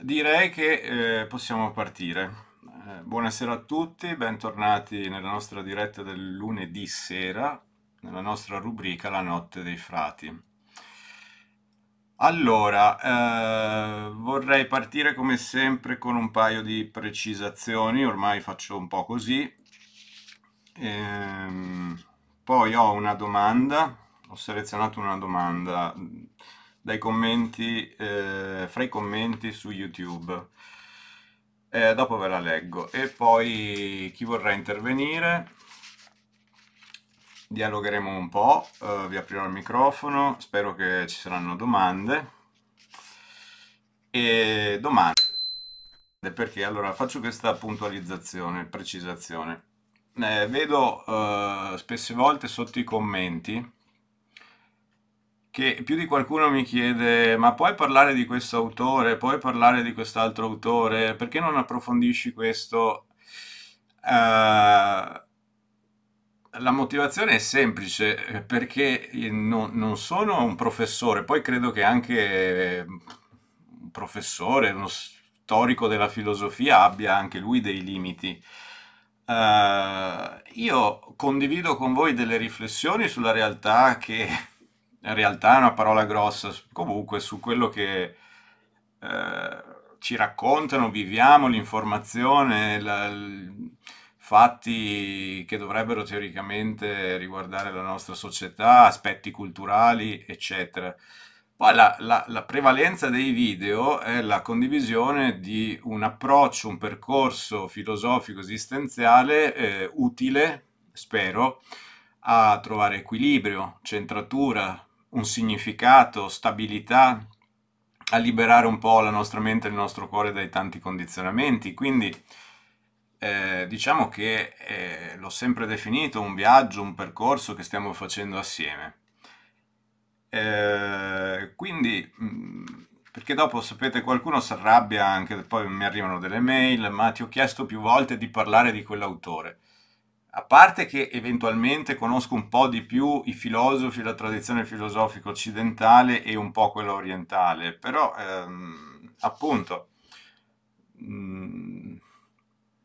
Direi che eh, possiamo partire. Eh, buonasera a tutti, bentornati nella nostra diretta del lunedì sera, nella nostra rubrica La notte dei frati. Allora, eh, vorrei partire come sempre con un paio di precisazioni, ormai faccio un po' così. Ehm, poi ho una domanda, ho selezionato una domanda dai commenti, eh, fra i commenti su YouTube. Eh, dopo ve la leggo e poi chi vorrà intervenire dialogheremo un po', eh, vi aprirò il microfono, spero che ci saranno domande e domande perché allora faccio questa puntualizzazione, precisazione. Eh, vedo eh, spesse volte sotto i commenti che più di qualcuno mi chiede, ma puoi parlare di questo autore, puoi parlare di quest'altro autore, perché non approfondisci questo? Uh, la motivazione è semplice, eh, perché non, non sono un professore, poi credo che anche eh, un professore, uno storico della filosofia abbia anche lui dei limiti. Uh, io condivido con voi delle riflessioni sulla realtà che in realtà è una parola grossa, comunque su quello che eh, ci raccontano, viviamo l'informazione, la, fatti che dovrebbero teoricamente riguardare la nostra società, aspetti culturali, eccetera. Poi la, la, la prevalenza dei video è la condivisione di un approccio, un percorso filosofico esistenziale eh, utile, spero, a trovare equilibrio, centratura, un significato, stabilità, a liberare un po' la nostra mente e il nostro cuore dai tanti condizionamenti. Quindi eh, diciamo che eh, l'ho sempre definito un viaggio, un percorso che stiamo facendo assieme. Eh, quindi, mh, mm, perché dopo sapete qualcuno si arrabbia anche, poi mi arrivano delle mail, ma ti ho chiesto più volte di parlare di quell'autore a parte che eventualmente conosco un po' di più i filosofi, la tradizione filosofica occidentale e un po' quella orientale, però ehm, appunto mm,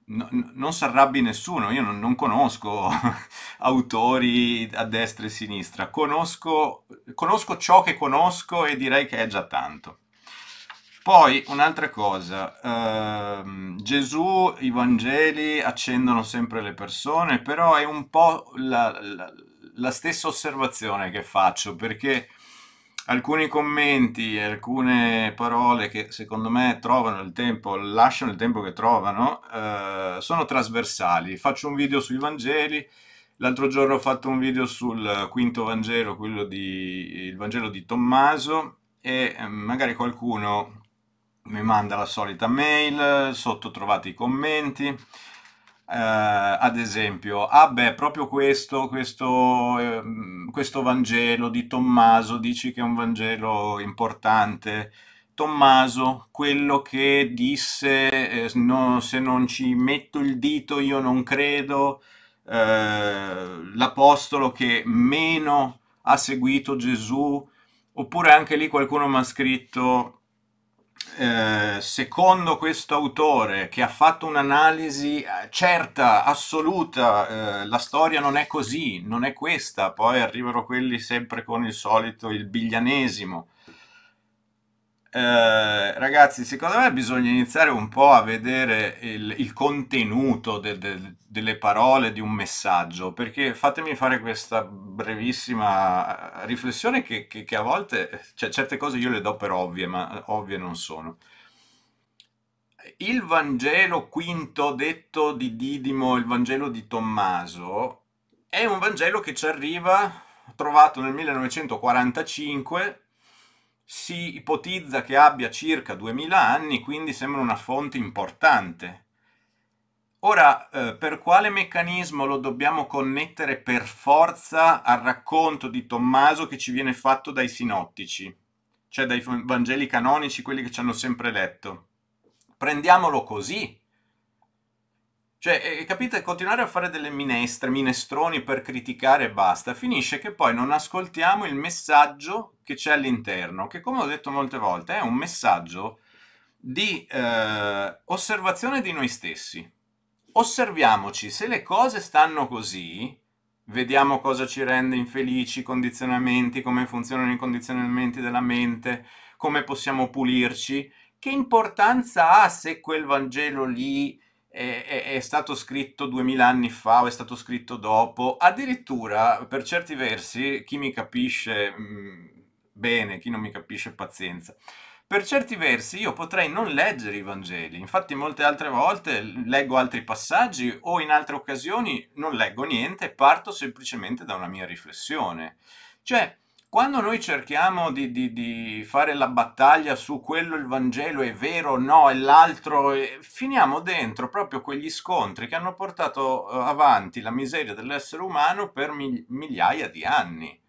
no, non si arrabbi nessuno, io non, non conosco autori a destra e a sinistra, conosco, conosco ciò che conosco e direi che è già tanto. Poi un'altra cosa, ehm, Gesù, i Vangeli accendono sempre le persone, però è un po' la, la, la stessa osservazione che faccio, perché alcuni commenti e alcune parole che secondo me trovano il tempo, lasciano il tempo che trovano, eh, sono trasversali. Faccio un video sui Vangeli, l'altro giorno ho fatto un video sul quinto Vangelo, quello di, il Vangelo di Tommaso, e ehm, magari qualcuno mi manda la solita mail, sotto trovate i commenti. Eh, ad esempio, ah beh, proprio questo, questo, eh, questo Vangelo di Tommaso, dici che è un Vangelo importante. Tommaso, quello che disse eh, no, se non ci metto il dito io non credo, eh, l'apostolo che meno ha seguito Gesù, oppure anche lì qualcuno mi ha scritto eh, secondo questo autore che ha fatto un'analisi eh, certa, assoluta, eh, la storia non è così, non è questa, poi arrivano quelli sempre con il solito, il biglianesimo, eh, ragazzi, secondo me bisogna iniziare un po' a vedere il, il contenuto de, de, delle parole di un messaggio, perché fatemi fare questa brevissima eh, riflessione che, che, che a volte, cioè certe cose io le do per ovvie, ma eh, ovvie non sono. Il Vangelo quinto detto di Didimo, il Vangelo di Tommaso, è un Vangelo che ci arriva trovato nel 1945 si ipotizza che abbia circa 2000 anni, quindi sembra una fonte importante. Ora, eh, per quale meccanismo lo dobbiamo connettere per forza al racconto di Tommaso che ci viene fatto dai sinottici, cioè dai Vangeli canonici, quelli che ci hanno sempre letto? Prendiamolo così, cioè, eh, eh, capite, continuare a fare delle minestre, minestroni per criticare e basta, finisce che poi non ascoltiamo il messaggio che c'è all'interno, che come ho detto molte volte è un messaggio di eh, osservazione di noi stessi. Osserviamoci, se le cose stanno così, vediamo cosa ci rende infelici, i condizionamenti, come funzionano i condizionamenti della mente, come possiamo pulirci, che importanza ha se quel Vangelo lì è, è, è stato scritto duemila anni fa o è stato scritto dopo, addirittura per certi versi, chi mi capisce mh, mm, bene, chi non mi capisce pazienza. Per certi versi io potrei non leggere i Vangeli, infatti molte altre volte leggo altri passaggi o in altre occasioni non leggo niente, parto semplicemente da una mia riflessione. Cioè, quando noi cerchiamo di, di, di, fare la battaglia su quello il Vangelo è vero o no, e l'altro, finiamo dentro proprio quegli scontri che hanno portato eh, avanti la miseria dell'essere umano per migliaia di anni.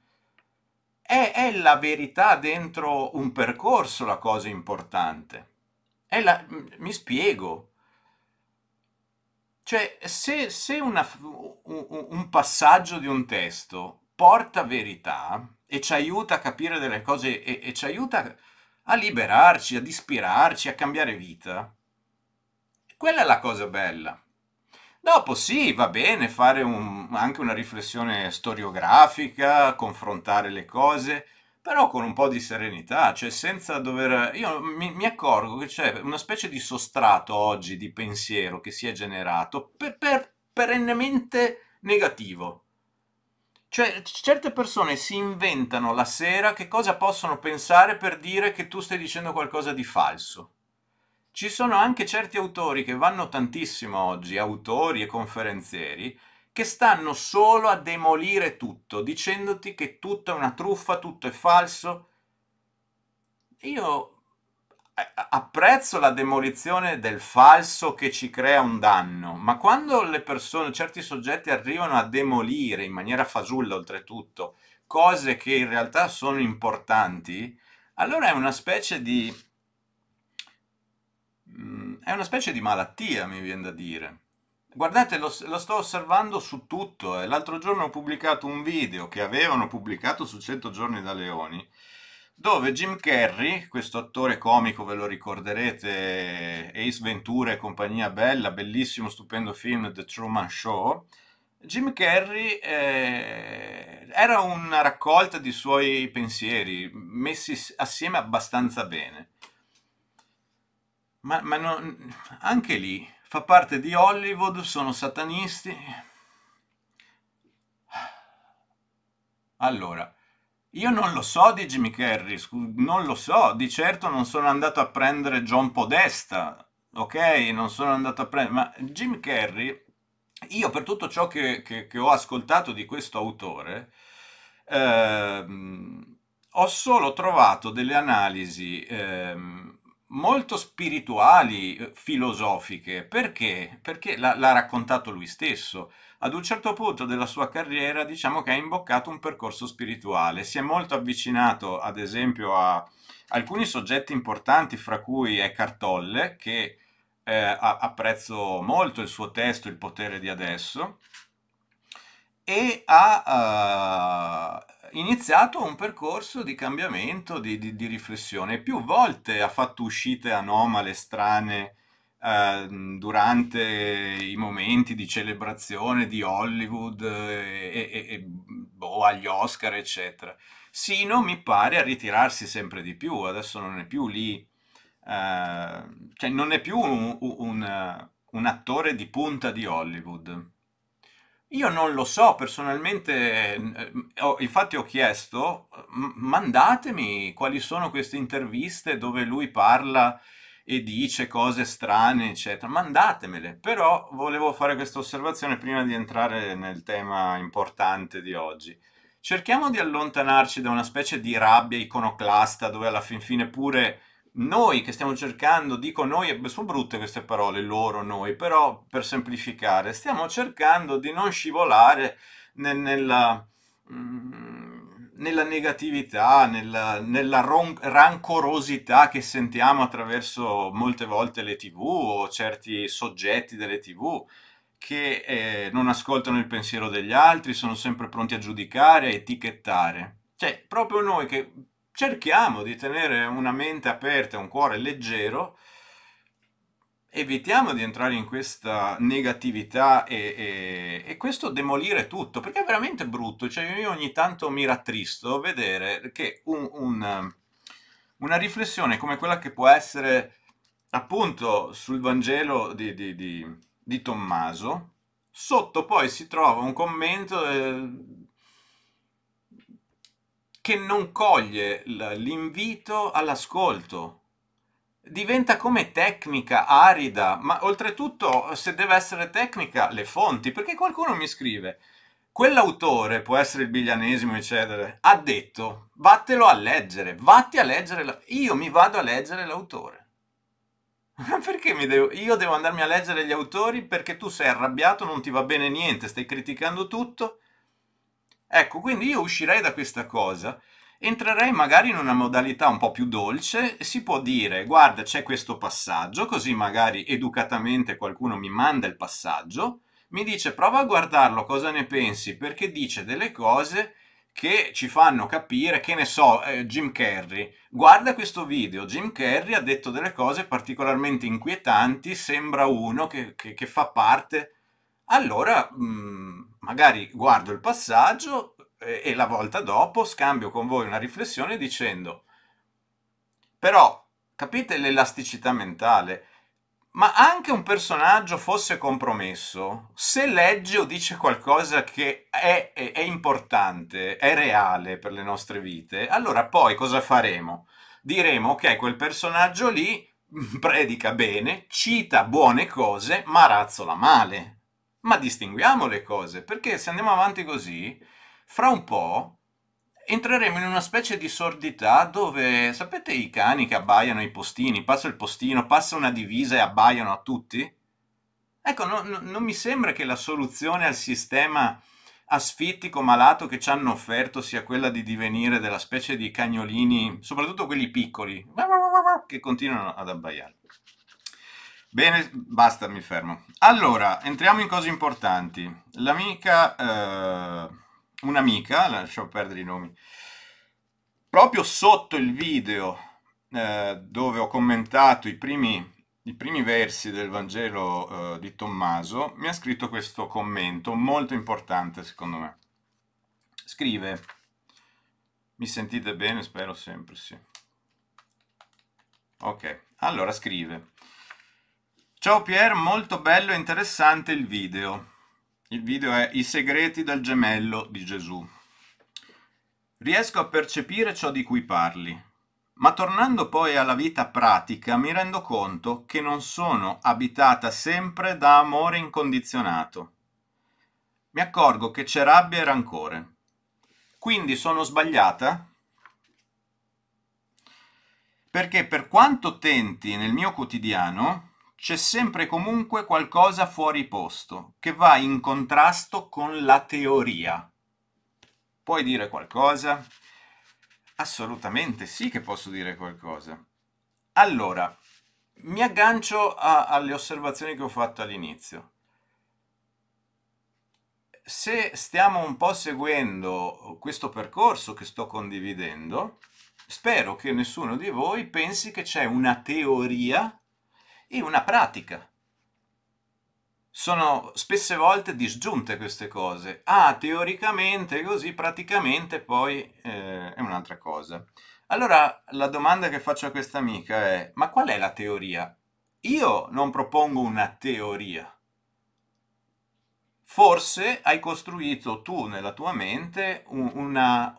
È, è la verità dentro un percorso la cosa importante. La, mi spiego. Cioè, se, se una, un passaggio di un testo porta verità, e ci aiuta a capire delle cose e, e ci aiuta a liberarci, ad ispirarci, a cambiare vita. Quella è la cosa bella. Dopo sì, va bene fare un, anche una riflessione storiografica, confrontare le cose, però con un po' di serenità, cioè senza dover... Io mi, mi accorgo che c'è una specie di sostrato oggi di pensiero che si è generato per, per, perennemente negativo. Cioè, certe persone si inventano la sera che cosa possono pensare per dire che tu stai dicendo qualcosa di falso. Ci sono anche certi autori che vanno tantissimo oggi, autori e conferenzieri, che stanno solo a demolire tutto, dicendoti che tutto è una truffa, tutto è falso. Io apprezzo la demolizione del falso che ci crea un danno, ma quando le persone, certi soggetti arrivano a demolire in maniera fasulla oltretutto cose che in realtà sono importanti, allora è una specie di mm, è una specie di malattia, mi viene da dire. Guardate, lo, lo sto osservando su tutto. Eh. L'altro giorno ho pubblicato un video che avevano pubblicato su 100 giorni da leoni dove Jim Carrey, questo attore comico, ve lo ricorderete, Ace Ventura e compagnia bella, bellissimo, stupendo film The Truman Show, Jim Carrey eh, era una raccolta di suoi pensieri messi assieme abbastanza bene. Ma, ma non, anche lì fa parte di Hollywood, sono satanisti. Allora, io non lo so di Jimmy Carrey, non lo so, di certo non sono andato a prendere John Podesta, ok? Non sono andato a prendere... Ma Jimmy Carrey, io per tutto ciò che, che, che ho ascoltato di questo autore, ehm, ho solo trovato delle analisi ehm, molto spirituali, eh, filosofiche. Perché? Perché l'ha raccontato lui stesso ad un certo punto della sua carriera diciamo che ha imboccato un percorso spirituale, si è molto avvicinato ad esempio a alcuni soggetti importanti fra cui Eckhart Tolle che eh, apprezzo molto il suo testo Il potere di adesso e ha uh, iniziato un percorso di cambiamento, di, di, di riflessione. Più volte ha fatto uscite anomale, strane, Ehm, durante i momenti di celebrazione di Hollywood eh, e, e, e boh, agli Oscar, eccetera. Sino, mi pare, a ritirarsi sempre di più. Adesso non è più lì, eh, cioè non è più un, un, un attore di punta di Hollywood. Io non lo so, personalmente, eh, infatti ho chiesto, mandatemi quali sono queste interviste dove lui parla e dice cose strane, eccetera. Mandatemele, però volevo fare questa osservazione prima di entrare nel tema importante di oggi. Cerchiamo di allontanarci da una specie di rabbia iconoclasta dove alla fin fine pure noi che stiamo cercando, dico noi, sono brutte queste parole, loro, noi, però per semplificare, stiamo cercando di non scivolare nel, nella... Mm, nella negatività, nella, nella ron- rancorosità che sentiamo attraverso molte volte le tv o certi soggetti delle tv che eh, non ascoltano il pensiero degli altri, sono sempre pronti a giudicare, a etichettare. Cioè, proprio noi che cerchiamo di tenere una mente aperta, un cuore leggero, evitiamo di entrare in questa negatività e, e, e, questo demolire tutto, perché è veramente brutto, cioè io ogni tanto mi rattristo vedere che un, un, una riflessione come quella che può essere appunto sul Vangelo di, di, di, di Tommaso, sotto poi si trova un commento eh, che non coglie l'invito all'ascolto diventa come tecnica arida, ma oltretutto se deve essere tecnica le fonti, perché qualcuno mi scrive quell'autore, può essere il biglianesimo eccetera, ha detto vattelo a leggere, vatti a leggere, la... io mi vado a leggere l'autore. Ma perché mi devo... io devo andarmi a leggere gli autori perché tu sei arrabbiato, non ti va bene niente, stai criticando tutto? Ecco, quindi io uscirei da questa cosa entrerei magari in una modalità un po' più dolce, e si può dire guarda c'è questo passaggio, così magari educatamente qualcuno mi manda il passaggio, mi dice prova a guardarlo cosa ne pensi perché dice delle cose che ci fanno capire, che ne so, eh, Jim Carrey, guarda questo video, Jim Carrey ha detto delle cose particolarmente inquietanti, sembra uno che, che, che fa parte, allora mh, mm, magari guardo il passaggio, e la volta dopo scambio con voi una riflessione dicendo però capite l'elasticità mentale ma anche un personaggio fosse compromesso se legge o dice qualcosa che è, è, è importante è reale per le nostre vite allora poi cosa faremo diremo ok quel personaggio lì mm, predica bene cita buone cose ma razzola male ma distinguiamo le cose perché se andiamo avanti così fra un po' entreremo in una specie di sordità dove, sapete i cani che abbaiano i postini, passa il postino, passa una divisa e abbaiano a tutti? Ecco, no, no, non mi sembra che la soluzione al sistema asfittico malato che ci hanno offerto sia quella di divenire della specie di cagnolini, soprattutto quelli piccoli, che continuano ad abbaiare. Bene, basta, mi fermo. Allora, entriamo in cose importanti. L'amica... Eh un'amica, lasciamo perdere i nomi, proprio sotto il video eh, dove ho commentato i primi, i primi versi del Vangelo eh, di Tommaso, mi ha scritto questo commento molto importante secondo me. Scrive, mi sentite bene? Spero sempre sì. Ok, allora scrive. Ciao Pier, molto bello e interessante il video. Il video è I segreti del gemello di Gesù. Riesco a percepire ciò di cui parli, ma tornando poi alla vita pratica mi rendo conto che non sono abitata sempre da amore incondizionato. Mi accorgo che c'è rabbia e rancore. Quindi sono sbagliata? Perché per quanto tenti nel mio quotidiano, c'è sempre comunque qualcosa fuori posto, che va in contrasto con la teoria. Puoi dire qualcosa? Assolutamente sì che posso dire qualcosa. Allora, mi aggancio a, alle osservazioni che ho fatto all'inizio. Se stiamo un po' seguendo questo percorso che sto condividendo, spero che nessuno di voi pensi che c'è una teoria in una pratica. Sono spesse volte disgiunte queste cose. Ah, teoricamente così, praticamente poi eh, è un'altra cosa. Allora la domanda che faccio a questa amica è, ma qual è la teoria? Io non propongo una teoria. Forse hai costruito tu nella tua mente un'idea,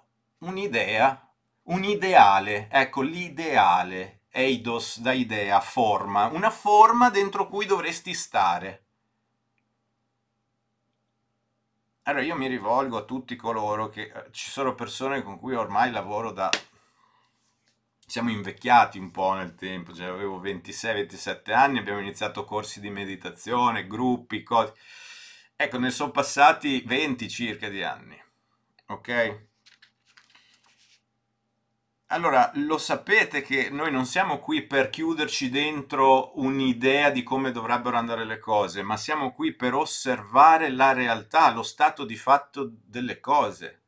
un ideale, ecco l'ideale, eidos da idea, forma, una forma dentro cui dovresti stare. Allora io mi rivolgo a tutti coloro che eh, ci sono persone con cui ormai lavoro da siamo invecchiati un po' nel tempo, cioè avevo 26-27 anni, abbiamo iniziato corsi di meditazione, gruppi, cose. Ecco, ne sono passati 20 circa di anni. Ok? Allora, lo sapete che noi non siamo qui per chiuderci dentro un'idea di come dovrebbero andare le cose, ma siamo qui per osservare la realtà, lo stato di fatto delle cose.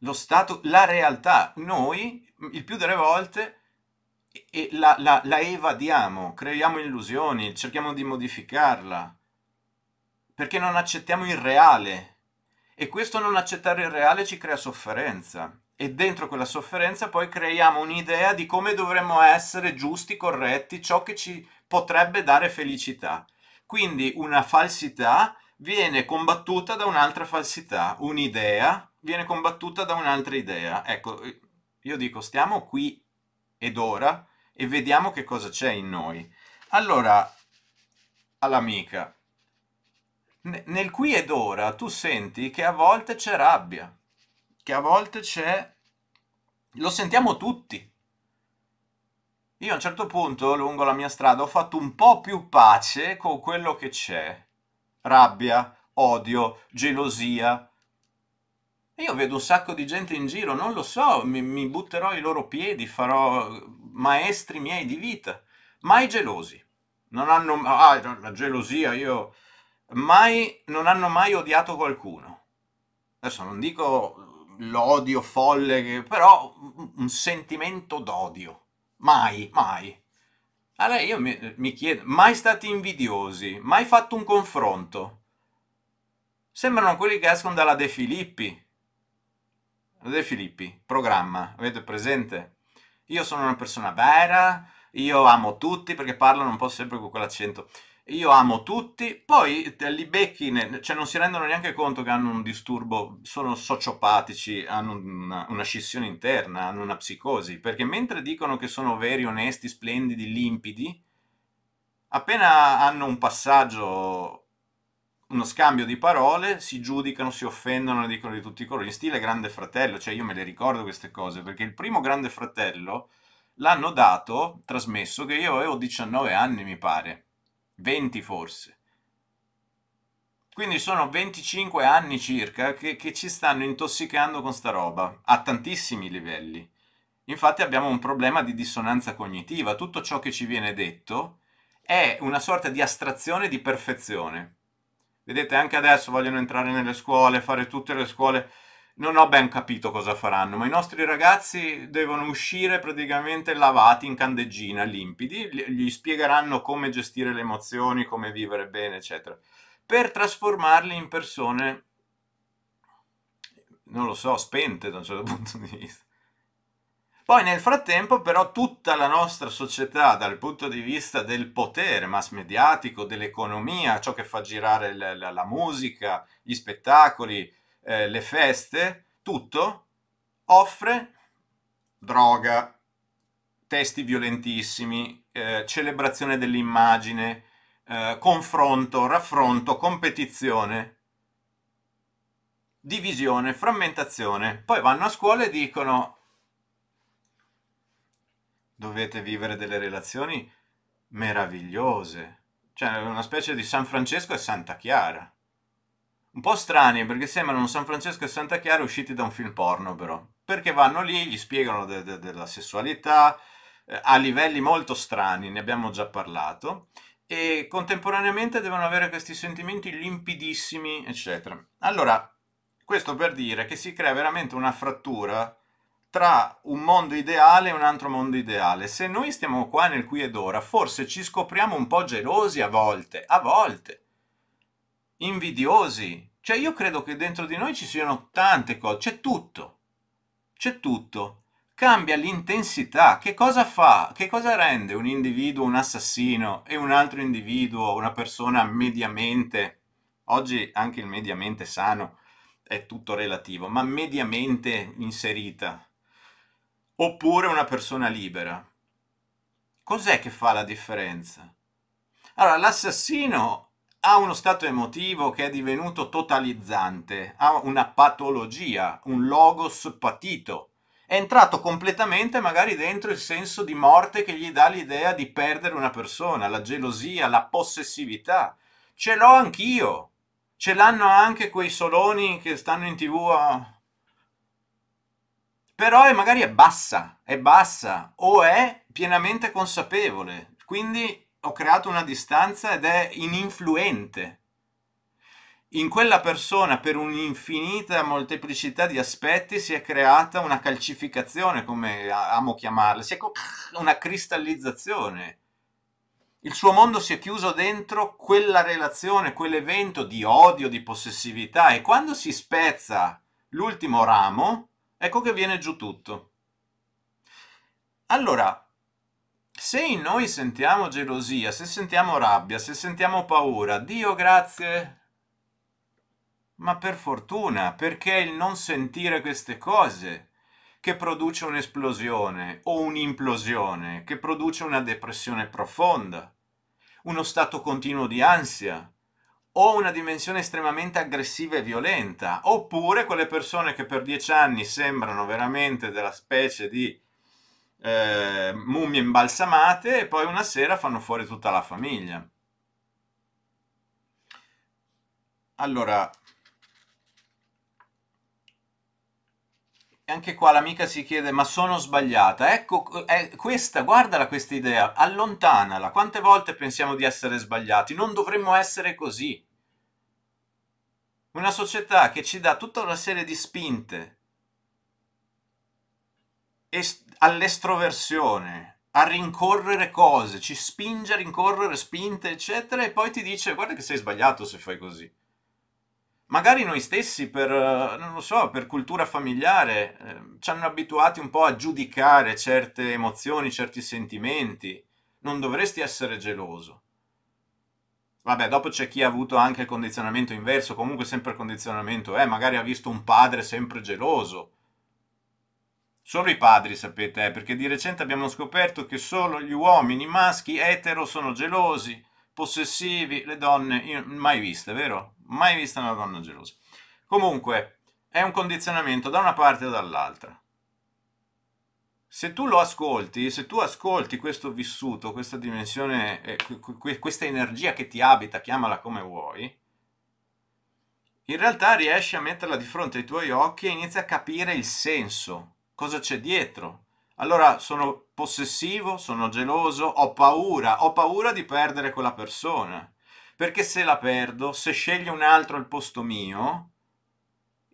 Lo stato, la realtà. Noi, il più delle volte, la, la, la evadiamo, creiamo illusioni, cerchiamo di modificarla, perché non accettiamo il reale. E questo non accettare il reale ci crea sofferenza e dentro quella sofferenza poi creiamo un'idea di come dovremmo essere giusti, corretti, ciò che ci potrebbe dare felicità. Quindi una falsità viene combattuta da un'altra falsità, un'idea viene combattuta da un'altra idea. Ecco, eh, io dico stiamo qui ed ora e vediamo che cosa c'è in noi. Allora, all'amica, nel qui ed ora tu senti che a volte c'è rabbia, che a volte c'è, lo sentiamo tutti. Io a un certo punto lungo la mia strada ho fatto un po' più pace con quello che c'è. Rabbia, odio, gelosia. Io vedo un sacco di gente in giro, non lo so, mi, mi butterò ai loro piedi, farò maestri miei di vita. Mai gelosi. Non hanno... Ah, la gelosia, io... Mai... Non hanno mai odiato qualcuno. Adesso non dico l'odio folle, però un sentimento d'odio. Mai, mai. Allora io mi, mi chiedo, mai stati invidiosi, mai fatto un confronto. Sembrano quelli che escono dalla De Filippi. La De Filippi, programma, avete presente? Io sono una persona vera, io amo tutti perché parlano un po' sempre con quell'accento io amo tutti, poi eh, li becchi, cioè non si rendono neanche conto che hanno un disturbo, sono sociopatici, hanno una, una, scissione interna, hanno una psicosi, perché mentre dicono che sono veri, onesti, splendidi, limpidi, appena hanno un passaggio, uno scambio di parole, si giudicano, si offendono, e dicono di tutti i colori, in stile Grande Fratello, cioè io me le ricordo queste cose, perché il primo Grande Fratello l'hanno dato, trasmesso, che io avevo 19 anni mi pare, 20 forse. Quindi sono 25 anni circa che, che, ci stanno intossicando con sta roba, a tantissimi livelli. Infatti abbiamo un problema di dissonanza cognitiva, tutto ciò che ci viene detto è una sorta di astrazione di perfezione. Vedete, anche adesso vogliono entrare nelle scuole, fare tutte le scuole non ho ben capito cosa faranno, ma i nostri ragazzi devono uscire praticamente lavati in candeggina, limpidi, gli spiegheranno come gestire le emozioni, come vivere bene, eccetera, per trasformarli in persone, non lo so, spente da un certo punto di vista. Poi nel frattempo però tutta la nostra società dal punto di vista del potere mass mediatico, dell'economia, ciò che fa girare la, la, la musica, gli spettacoli, eh, le feste, tutto, offre droga, testi violentissimi, eh, celebrazione dell'immagine, eh, confronto, raffronto, competizione, divisione, frammentazione. Poi vanno a scuola e dicono dovete vivere delle relazioni meravigliose, cioè una specie di San Francesco e Santa Chiara un po' strani perché sembrano San Francesco e Santa Chiara usciti da un film porno però perché vanno lì gli spiegano de- de- della sessualità eh, a livelli molto strani ne abbiamo già parlato e contemporaneamente devono avere questi sentimenti limpidissimi eccetera allora questo per dire che si crea veramente una frattura tra un mondo ideale e un altro mondo ideale. Se noi stiamo qua nel qui ed ora, forse ci scopriamo un po' gelosi a volte, a volte, invidiosi. Cioè io credo che dentro di noi ci siano tante cose, c'è tutto, c'è tutto. Cambia l'intensità, che cosa fa, che cosa rende un individuo un assassino e un altro individuo una persona mediamente, oggi anche il mediamente sano è tutto relativo, ma mediamente inserita, oppure una persona libera. Cos'è che fa la differenza? Allora, l'assassino ha uno stato emotivo che è divenuto totalizzante, ha una patologia, un logos patito. È entrato completamente magari dentro il senso di morte che gli dà l'idea di perdere una persona, la gelosia, la possessività. Ce l'ho anch'io. Ce l'hanno anche quei soloni che stanno in tv a... Però è magari è bassa, è bassa o è pienamente consapevole. Quindi ho creato una distanza ed è ininfluente. In quella persona, per un'infinita molteplicità di aspetti, si è creata una calcificazione, come amo chiamarla, si è una cristallizzazione. Il suo mondo si è chiuso dentro quella relazione, quell'evento di odio, di possessività e quando si spezza l'ultimo ramo, ecco che viene giù tutto. Allora, se in noi sentiamo gelosia, se sentiamo rabbia, se sentiamo paura, Dio grazie, ma per fortuna, perché il non sentire queste cose che produce un'esplosione o un'implosione, che produce una depressione profonda, uno stato continuo di ansia o una dimensione estremamente aggressiva e violenta, oppure quelle persone che per dieci anni sembrano veramente della specie di eh, mummie imbalsamate e poi una sera fanno fuori tutta la famiglia. Allora, anche qua l'amica si chiede, ma sono sbagliata? Ecco, è questa, guardala questa idea, allontanala. Quante volte pensiamo di essere sbagliati? Non dovremmo essere così. Una società che ci dà tutta una serie di spinte e all'estroversione, a rincorrere cose, ci spinge a rincorrere spinte, eccetera, e poi ti dice guarda che sei sbagliato se fai così. Magari noi stessi per, eh, non lo so, per cultura familiare, eh, ci hanno abituati un po' a giudicare certe emozioni, certi sentimenti. Non dovresti essere geloso. Vabbè, dopo c'è chi ha avuto anche il condizionamento inverso, comunque sempre il condizionamento, eh, magari ha visto un padre sempre geloso, Solo i padri, sapete, eh, perché di recente abbiamo scoperto che solo gli uomini maschi etero sono gelosi, possessivi, le donne mai viste, vero? Mai vista una donna gelosa. Comunque, è un condizionamento da una parte o dall'altra. Se tu lo ascolti, se tu ascolti questo vissuto, questa dimensione, eh, questa energia che ti abita, chiamala come vuoi, in realtà riesci a metterla di fronte ai tuoi occhi e inizi a capire il senso cosa c'è dietro. Allora sono possessivo, sono geloso, ho paura, ho paura di perdere quella persona. Perché se la perdo, se sceglie un altro al posto mio,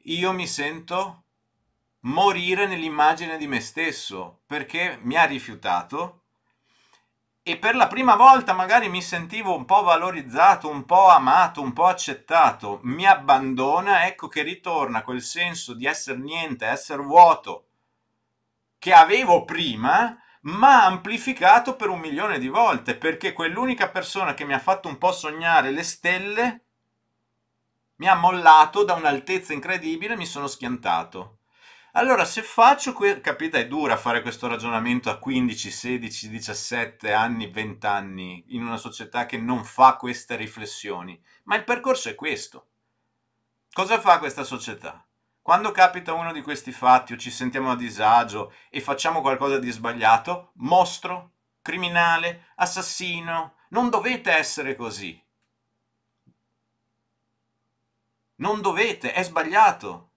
io mi sento morire nell'immagine di me stesso, perché mi ha rifiutato e per la prima volta magari mi sentivo un po' valorizzato, un po' amato, un po' accettato, mi abbandona, ecco che ritorna quel senso di essere niente, essere vuoto, che avevo prima, ma amplificato per un milione di volte, perché quell'unica persona che mi ha fatto un po' sognare le stelle mi ha mollato da un'altezza incredibile mi sono schiantato. Allora, se faccio, capite, è dura fare questo ragionamento a 15, 16, 17 anni, 20 anni, in una società che non fa queste riflessioni, ma il percorso è questo. Cosa fa questa società? Quando capita uno di questi fatti o ci sentiamo a disagio e facciamo qualcosa di sbagliato, mostro, criminale, assassino, non dovete essere così. Non dovete, è sbagliato.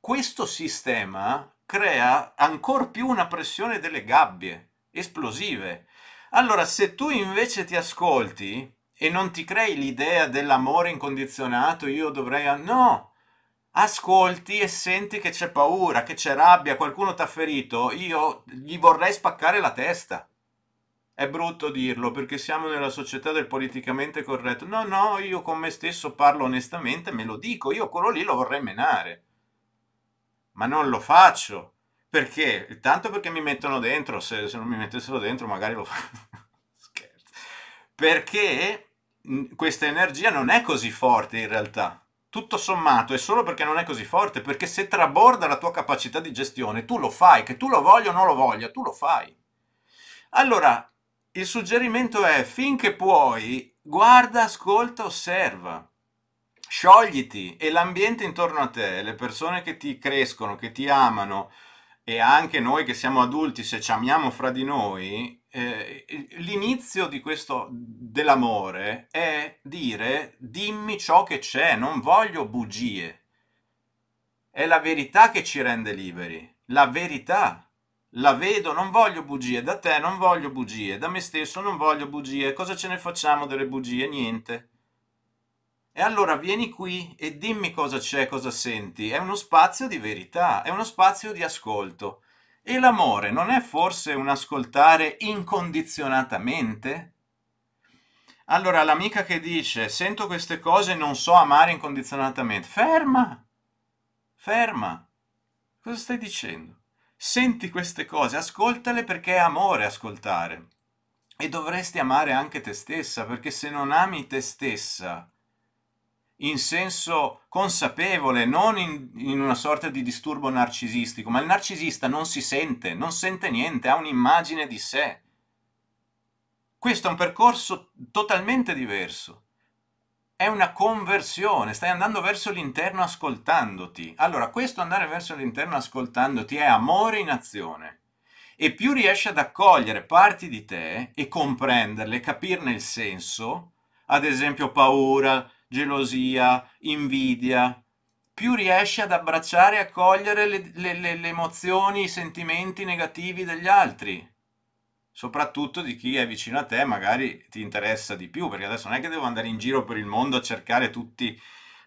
Questo sistema crea ancora più una pressione delle gabbie esplosive. Allora, se tu invece ti ascolti e non ti crei l'idea dell'amore incondizionato, io dovrei... No, ascolti e senti che c'è paura, che c'è rabbia, qualcuno ti ha ferito, io gli vorrei spaccare la testa. È brutto dirlo perché siamo nella società del politicamente corretto. No, no, io con me stesso parlo onestamente, me lo dico, io quello lì lo vorrei menare. Ma non lo faccio. Perché? Tanto perché mi mettono dentro, se, se non mi mettessero dentro magari lo faccio. Scherzo. Perché questa energia non è così forte in realtà tutto sommato è solo perché non è così forte, perché se traborda la tua capacità di gestione, tu lo fai, che tu lo voglia o non lo voglia, tu lo fai. Allora, il suggerimento è, finché puoi, guarda, ascolta, osserva. Sciogliti e l'ambiente intorno a te, le persone che ti crescono, che ti amano e anche noi che siamo adulti, se ci amiamo fra di noi, eh, l'inizio di questo dell'amore è dire dimmi ciò che c'è, non voglio bugie. È la verità che ci rende liberi, la verità. La vedo, non voglio bugie, da te non voglio bugie, da me stesso non voglio bugie, cosa ce ne facciamo delle bugie? Niente. E allora vieni qui e dimmi cosa c'è, cosa senti. È uno spazio di verità, è uno spazio di ascolto. E l'amore non è forse un ascoltare incondizionatamente? Allora l'amica che dice sento queste cose e non so amare incondizionatamente, ferma, ferma, cosa stai dicendo? Senti queste cose, ascoltale perché è amore ascoltare. E dovresti amare anche te stessa, perché se non ami te stessa, in senso consapevole, non in, in, una sorta di disturbo narcisistico, ma il narcisista non si sente, non sente niente, ha un'immagine di sé. Questo è un percorso totalmente diverso. È una conversione, stai andando verso l'interno ascoltandoti. Allora, questo andare verso l'interno ascoltandoti è amore in azione. E più riesci ad accogliere parti di te e comprenderle, capirne il senso, ad esempio paura, gelosia, invidia, più riesci ad abbracciare e accogliere le, le, le, le emozioni, i sentimenti negativi degli altri soprattutto di chi è vicino a te, magari ti interessa di più, perché adesso non è che devo andare in giro per il mondo a cercare tutti,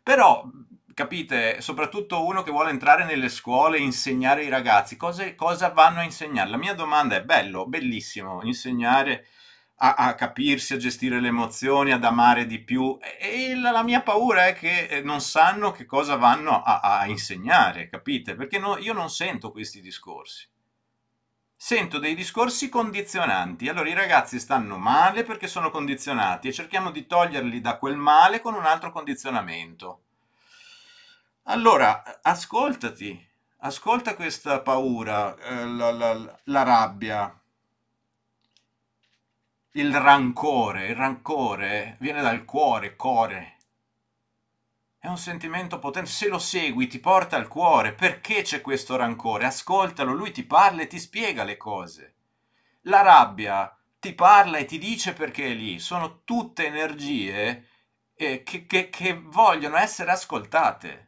però capite, soprattutto uno che vuole entrare nelle scuole e insegnare ai ragazzi, cose, cosa vanno a insegnare? La mia domanda è bello, bellissimo, insegnare a, a, capirsi, a gestire le emozioni, ad amare di più. E la, la mia paura è che eh, non sanno che cosa vanno a, a insegnare, capite? Perché no, io non sento questi discorsi. Sento dei discorsi condizionanti. Allora i ragazzi stanno male perché sono condizionati e cerchiamo di toglierli da quel male con un altro condizionamento. Allora, ascoltati, ascolta questa paura, eh, la, la, la rabbia, il rancore, il rancore viene dal cuore, core. È un sentimento potente, se lo segui ti porta al cuore, perché c'è questo rancore? Ascoltalo, lui ti parla e ti spiega le cose. La rabbia ti parla e ti dice perché è lì, sono tutte energie eh, che, che, che vogliono essere ascoltate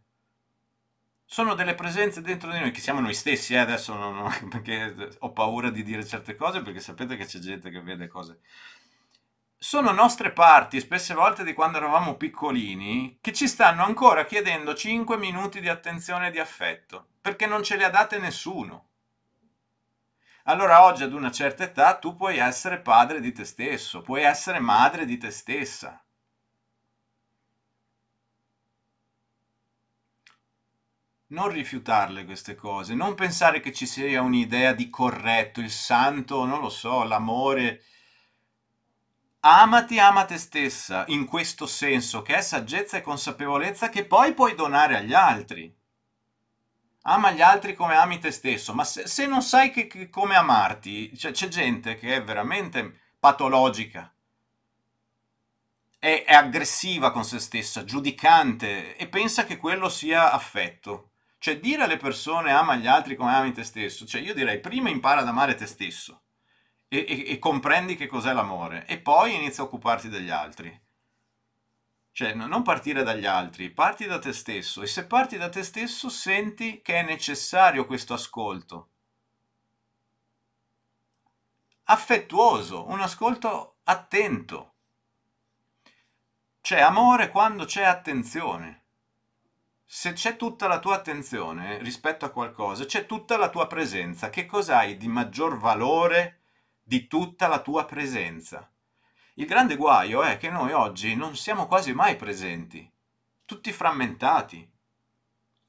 sono delle presenze dentro di noi che siamo noi stessi, eh? adesso non, non, perché ho paura di dire certe cose perché sapete che c'è gente che vede cose. Sono nostre parti, spesse volte di quando eravamo piccolini, che ci stanno ancora chiedendo 5 minuti di attenzione e di affetto, perché non ce le ha date nessuno. Allora oggi ad una certa età tu puoi essere padre di te stesso, puoi essere madre di te stessa, non rifiutarle queste cose, non pensare che ci sia un'idea di corretto, il santo, non lo so, l'amore. Amati, ama te stessa, in questo senso, che è saggezza e consapevolezza che poi puoi donare agli altri. Ama gli altri come ami te stesso, ma se, se non sai che, che, come amarti, cioè, c'è gente che è veramente patologica, è, è aggressiva con se stessa, giudicante e pensa che quello sia affetto. Cioè dire alle persone ama gli altri come ami te stesso, cioè io direi prima impara ad amare te stesso e, e, e comprendi che cos'è l'amore e poi inizia a occuparti degli altri. Cioè non partire dagli altri, parti da te stesso e se parti da te stesso senti che è necessario questo ascolto. Affettuoso, un ascolto attento. C'è cioè, amore quando c'è attenzione se c'è tutta la tua attenzione rispetto a qualcosa, c'è tutta la tua presenza. Che cosa hai di maggior valore di tutta la tua presenza? Il grande guaio è che noi oggi non siamo quasi mai presenti, tutti frammentati.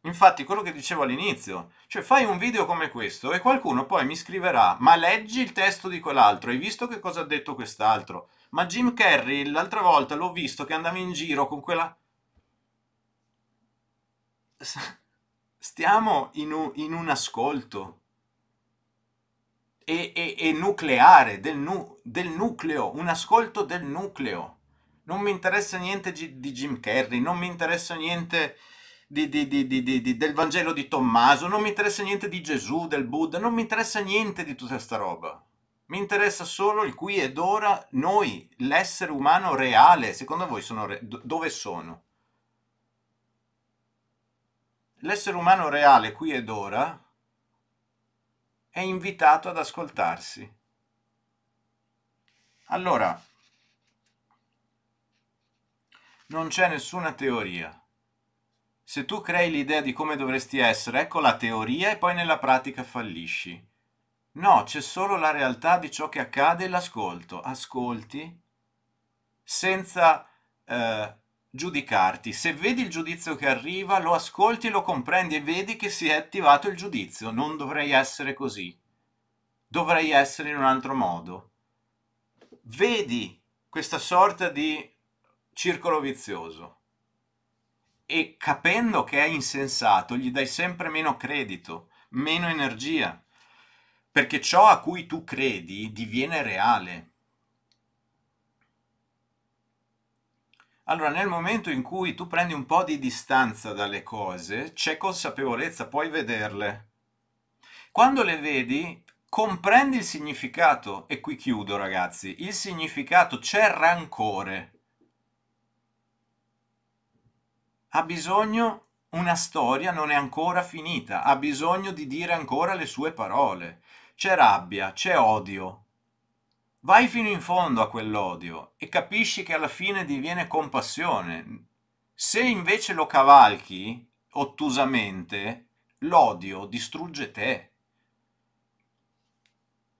Infatti, quello che dicevo all'inizio, cioè fai un video come questo e qualcuno poi mi scriverà, ma leggi il testo di quell'altro, hai visto che cosa ha detto quest'altro? Ma Jim Carrey l'altra volta l'ho visto che andava in giro con quella stiamo in un, in un ascolto e, e, e nucleare del, nu, del, nucleo, un ascolto del nucleo. Non mi interessa niente di Jim Carrey, non mi interessa niente di, di, di, del Vangelo di Tommaso, non mi interessa niente di Gesù, del Buddha, non mi interessa niente di tutta questa roba. Mi interessa solo il qui ed ora, noi, l'essere umano reale. Secondo voi sono re- dove sono? l'essere umano reale qui ed ora è invitato ad ascoltarsi. Allora, non c'è nessuna teoria. Se tu crei l'idea di come dovresti essere, ecco la teoria e poi nella pratica fallisci. No, c'è solo la realtà di ciò che accade e l'ascolto. Ascolti senza eh, giudicarti. Se vedi il giudizio che arriva, lo ascolti, lo comprendi e vedi che si è attivato il giudizio. Non dovrei essere così. Dovrei essere in un altro modo. Vedi questa sorta di circolo vizioso e capendo che è insensato gli dai sempre meno credito, meno energia, perché ciò a cui tu credi diviene reale. Allora, nel momento in cui tu prendi un po' di distanza dalle cose, c'è consapevolezza, puoi vederle. Quando le vedi, comprendi il significato. E qui chiudo, ragazzi. Il significato c'è rancore. Ha bisogno, una storia non è ancora finita, ha bisogno di dire ancora le sue parole. C'è rabbia, c'è odio, Vai fino in fondo a quell'odio e capisci che alla fine diviene compassione. Se invece lo cavalchi ottusamente, l'odio distrugge te.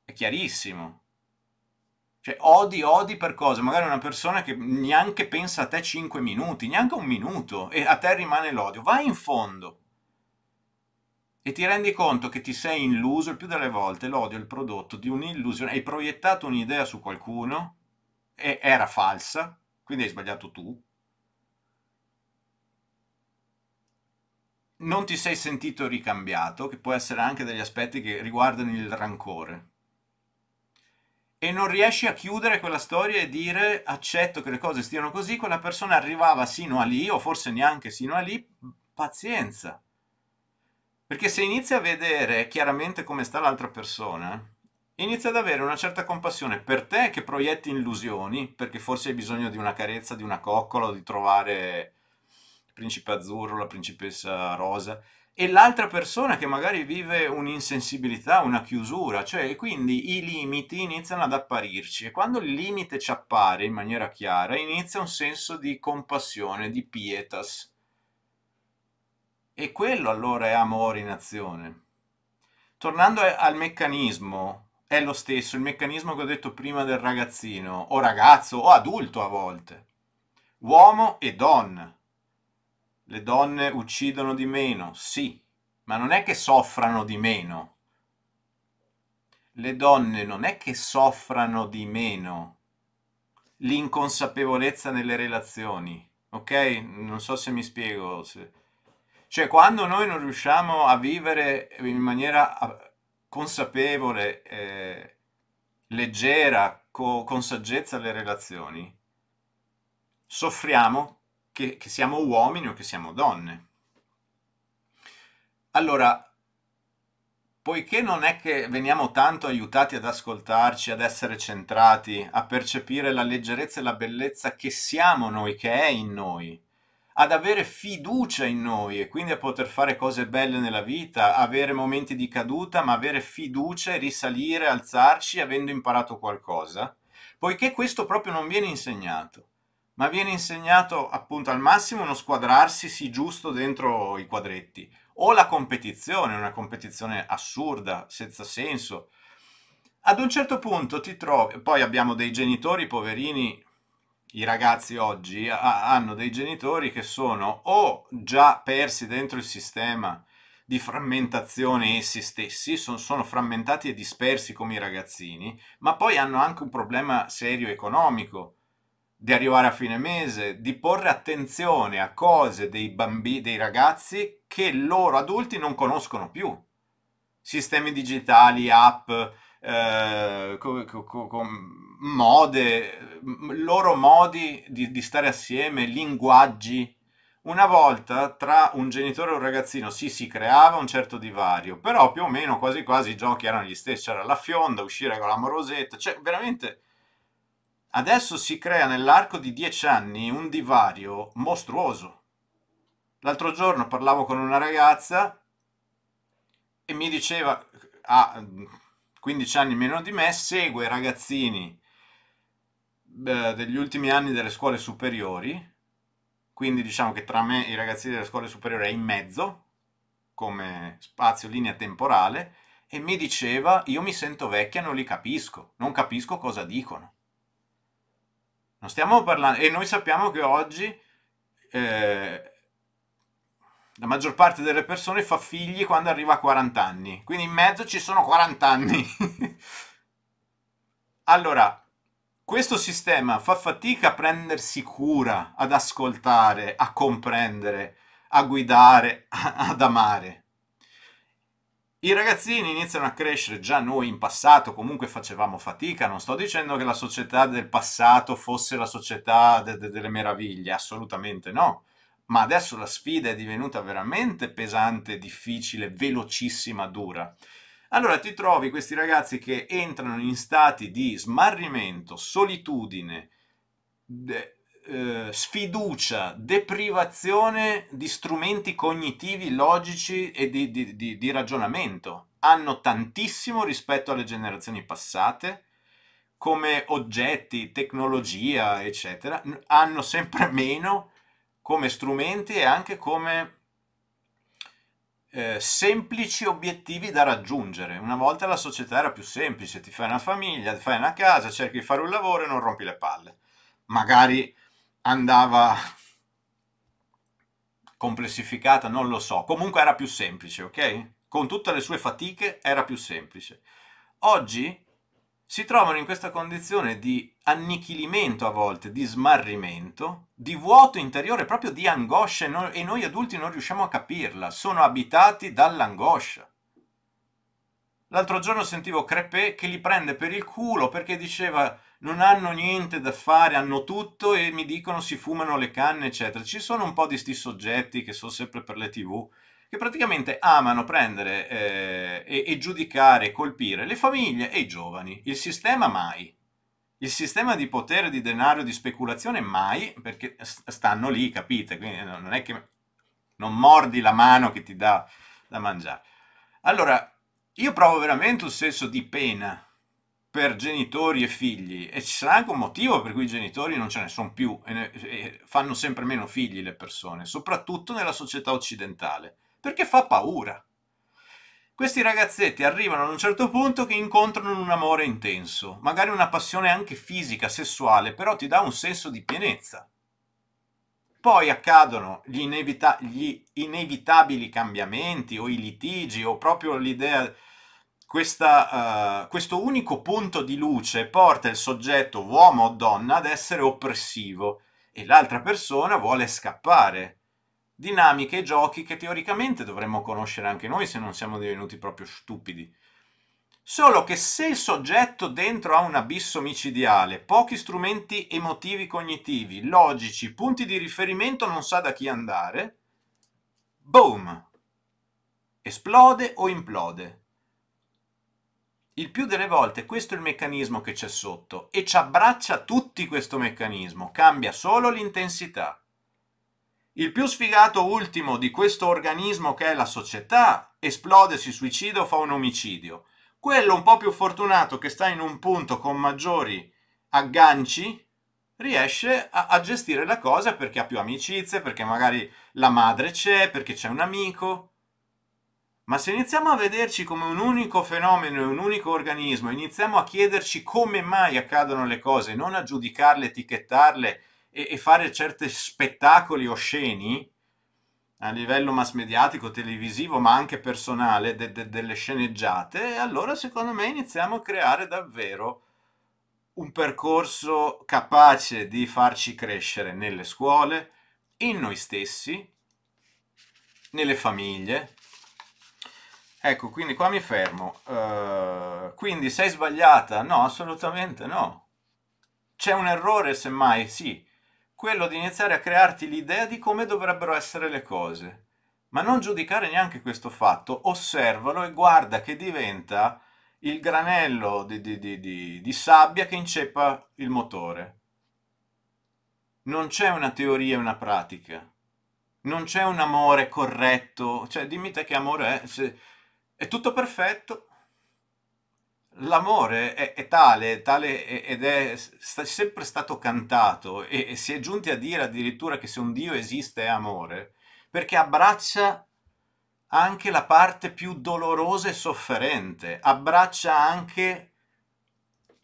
È chiarissimo. Cioè, odi, odi per cosa? Magari una persona che neanche pensa a te 5 minuti, neanche un minuto, e a te rimane l'odio. Vai in fondo, e ti rendi conto che ti sei illuso, il più delle volte l'odio è il prodotto di un'illusione, hai proiettato un'idea su qualcuno e era falsa, quindi hai sbagliato tu. Non ti sei sentito ricambiato, che può essere anche degli aspetti che riguardano il rancore. E non riesci a chiudere quella storia e dire accetto che le cose stiano così, quella persona arrivava sino a lì, o forse neanche sino a lì, pazienza perché se inizi a vedere chiaramente come sta l'altra persona, inizia ad avere una certa compassione per te che proietti illusioni, perché forse hai bisogno di una carezza, di una coccola, di trovare il principe azzurro, la principessa rosa, e l'altra persona che magari vive un'insensibilità, una chiusura, cioè quindi i limiti iniziano ad apparirci e quando il limite ci appare in maniera chiara inizia un senso di compassione, di pietas. E quello allora è amore in azione. Tornando al meccanismo, è lo stesso, il meccanismo che ho detto prima del ragazzino, o ragazzo, o adulto a volte. Uomo e donna. Le donne uccidono di meno, sì, ma non è che soffrano di meno. Le donne non è che soffrano di meno l'inconsapevolezza nelle relazioni, ok? Non so se mi spiego. Se cioè quando noi non riusciamo a vivere in maniera consapevole, eh, leggera, co con saggezza le relazioni, soffriamo che, che siamo uomini o che siamo donne. Allora, poiché non è che veniamo tanto aiutati ad ascoltarci, ad essere centrati, a percepire la leggerezza e la bellezza che siamo noi, che è in noi, ad avere fiducia in noi e quindi a poter fare cose belle nella vita, avere momenti di caduta, ma avere fiducia e risalire, alzarci avendo imparato qualcosa, poiché questo proprio non viene insegnato, ma viene insegnato appunto al massimo uno squadrarsi sì giusto dentro i quadretti o la competizione, una competizione assurda, senza senso. Ad un certo punto ti trovi, poi abbiamo dei genitori poverini i ragazzi oggi ha, hanno dei genitori che sono o già persi dentro il sistema di frammentazione essi stessi, sono, sono frammentati e dispersi come i ragazzini, ma poi hanno anche un problema serio economico di arrivare a fine mese, di porre attenzione a cose dei bambini, dei ragazzi che loro adulti non conoscono più. Sistemi digitali, app, eh, co- co- co- mode, loro modi di, di stare assieme, linguaggi. Una volta tra un genitore e un ragazzino sì, si creava un certo divario, però più o meno quasi quasi i giochi erano gli stessi, c'era la fionda, uscire con la morosetta, cioè veramente adesso si crea nell'arco di dieci anni un divario mostruoso. L'altro giorno parlavo con una ragazza e mi diceva, a ah, 15 mm, anni meno di me, segue ragazzini eh, degli ultimi anni delle scuole superiori, quindi diciamo che tra me e i ragazzi delle scuole superiori è in mezzo, come spazio, linea temporale, e mi diceva io mi sento vecchia, non li capisco, non capisco cosa dicono. Non stiamo parlando, e noi sappiamo che oggi eh, la maggior parte delle persone fa figli quando arriva a 40 anni, quindi in mezzo ci sono 40 anni. allora, questo sistema fa fatica a prendersi cura, ad ascoltare, a comprendere, a guidare, ad amare. I ragazzini iniziano a crescere, già noi in passato comunque facevamo fatica, non sto dicendo che la società del passato fosse la società de de delle meraviglie, assolutamente no, ma adesso la sfida è divenuta veramente pesante, difficile, velocissima, dura allora ti trovi questi ragazzi che entrano in stati di smarrimento, solitudine, de, eh, sfiducia, deprivazione di strumenti cognitivi, logici e di, di, di, di ragionamento. Hanno tantissimo rispetto alle generazioni passate, come oggetti, tecnologia, eccetera, hanno sempre meno come strumenti e anche come eh, semplici obiettivi da raggiungere. Una volta la società era più semplice, ti fai una famiglia, ti fai una casa, cerchi di fare un lavoro e non rompi le palle. Magari andava complessificata, non lo so. Comunque era più semplice, ok? Con tutte le sue fatiche era più semplice. Oggi si trovano in questa condizione di annichilimento a volte, di smarrimento, di vuoto interiore, proprio di angoscia e noi, adulti non riusciamo a capirla, sono abitati dall'angoscia. L'altro giorno sentivo Crepè che li prende per il culo perché diceva non hanno niente da fare, hanno tutto e mi dicono si fumano le canne, eccetera. Ci sono un po' di sti soggetti che sono sempre per le tv che praticamente amano prendere eh, e, e, giudicare e colpire le famiglie e i giovani. Il sistema mai. Il sistema di potere, di denaro, di speculazione mai, perché stanno lì, capite? Quindi non è che non mordi la mano che ti dà da mangiare. Allora, io provo veramente un senso di pena per genitori e figli e ci sarà anche un motivo per cui i genitori non ce ne sono più e, ne, e fanno sempre meno figli le persone, soprattutto nella società occidentale perché fa paura. Questi ragazzetti arrivano ad un certo punto che incontrano un amore intenso, magari una passione anche fisica, sessuale, però ti dà un senso di pienezza. Poi accadono gli, inevita- gli inevitabili cambiamenti o i litigi o proprio l'idea questa, uh, questo unico punto di luce porta il soggetto, uomo o donna, ad essere oppressivo e l'altra persona vuole scappare dinamiche e giochi che teoricamente dovremmo conoscere anche noi se non siamo divenuti proprio stupidi. Solo che se il soggetto dentro ha un abisso micidiale, pochi strumenti emotivi cognitivi, logici, punti di riferimento non sa da chi andare, boom! Esplode o implode. Il più delle volte questo è il meccanismo che c'è sotto e ci abbraccia tutti questo meccanismo, cambia solo l'intensità. Il più sfigato ultimo di questo organismo che è la società esplode, si suicida o fa un omicidio. Quello un po' più fortunato che sta in un punto con maggiori agganci riesce a, a gestire la cosa perché ha più amicizie, perché magari la madre c'è, perché c'è un amico. Ma se iniziamo a vederci come un unico fenomeno e un unico organismo, iniziamo a chiederci come mai accadono le cose, non a giudicarle, etichettarle e, e fare certi spettacoli osceni a livello mass mediatico, televisivo, ma anche personale de, de, delle sceneggiate, allora secondo me iniziamo a creare davvero un percorso capace di farci crescere nelle scuole, in noi stessi, nelle famiglie. Ecco, quindi qua mi fermo. Uh, quindi sei sbagliata? No, assolutamente no. C'è un errore, semmai, sì, quello di iniziare a crearti l'idea di come dovrebbero essere le cose. Ma non giudicare neanche questo fatto, osservalo e guarda che diventa il granello di, di, di, di sabbia che inceppa il motore. Non c'è una teoria e una pratica. Non c'è un amore corretto. Cioè, dimmi te che amore è. Se è tutto perfetto, l'amore è, è tale, tale ed è sta, sempre stato cantato e, e, si è giunti a dire addirittura che se un Dio esiste è amore, perché abbraccia anche la parte più dolorosa e sofferente, abbraccia anche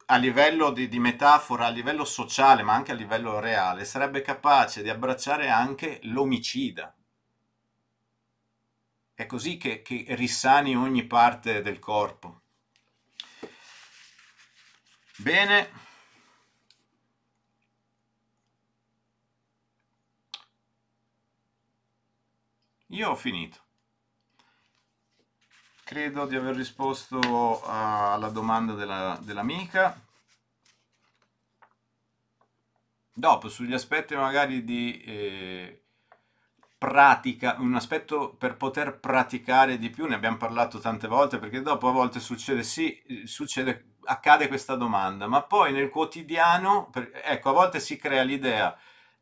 a livello di, di metafora, a livello sociale, ma anche a livello reale, sarebbe capace di abbracciare anche l'omicida. È così che, che risani ogni parte del corpo. Bene. Io ho finito. Credo di aver risposto alla domanda dell'amica. Dopo, sugli aspetti magari di eh, pratica, un aspetto per poter praticare di più, ne abbiamo parlato tante volte, perché dopo a volte succede sì, eh, succede accade questa domanda, ma poi nel quotidiano, per, ecco, a volte si crea l'idea,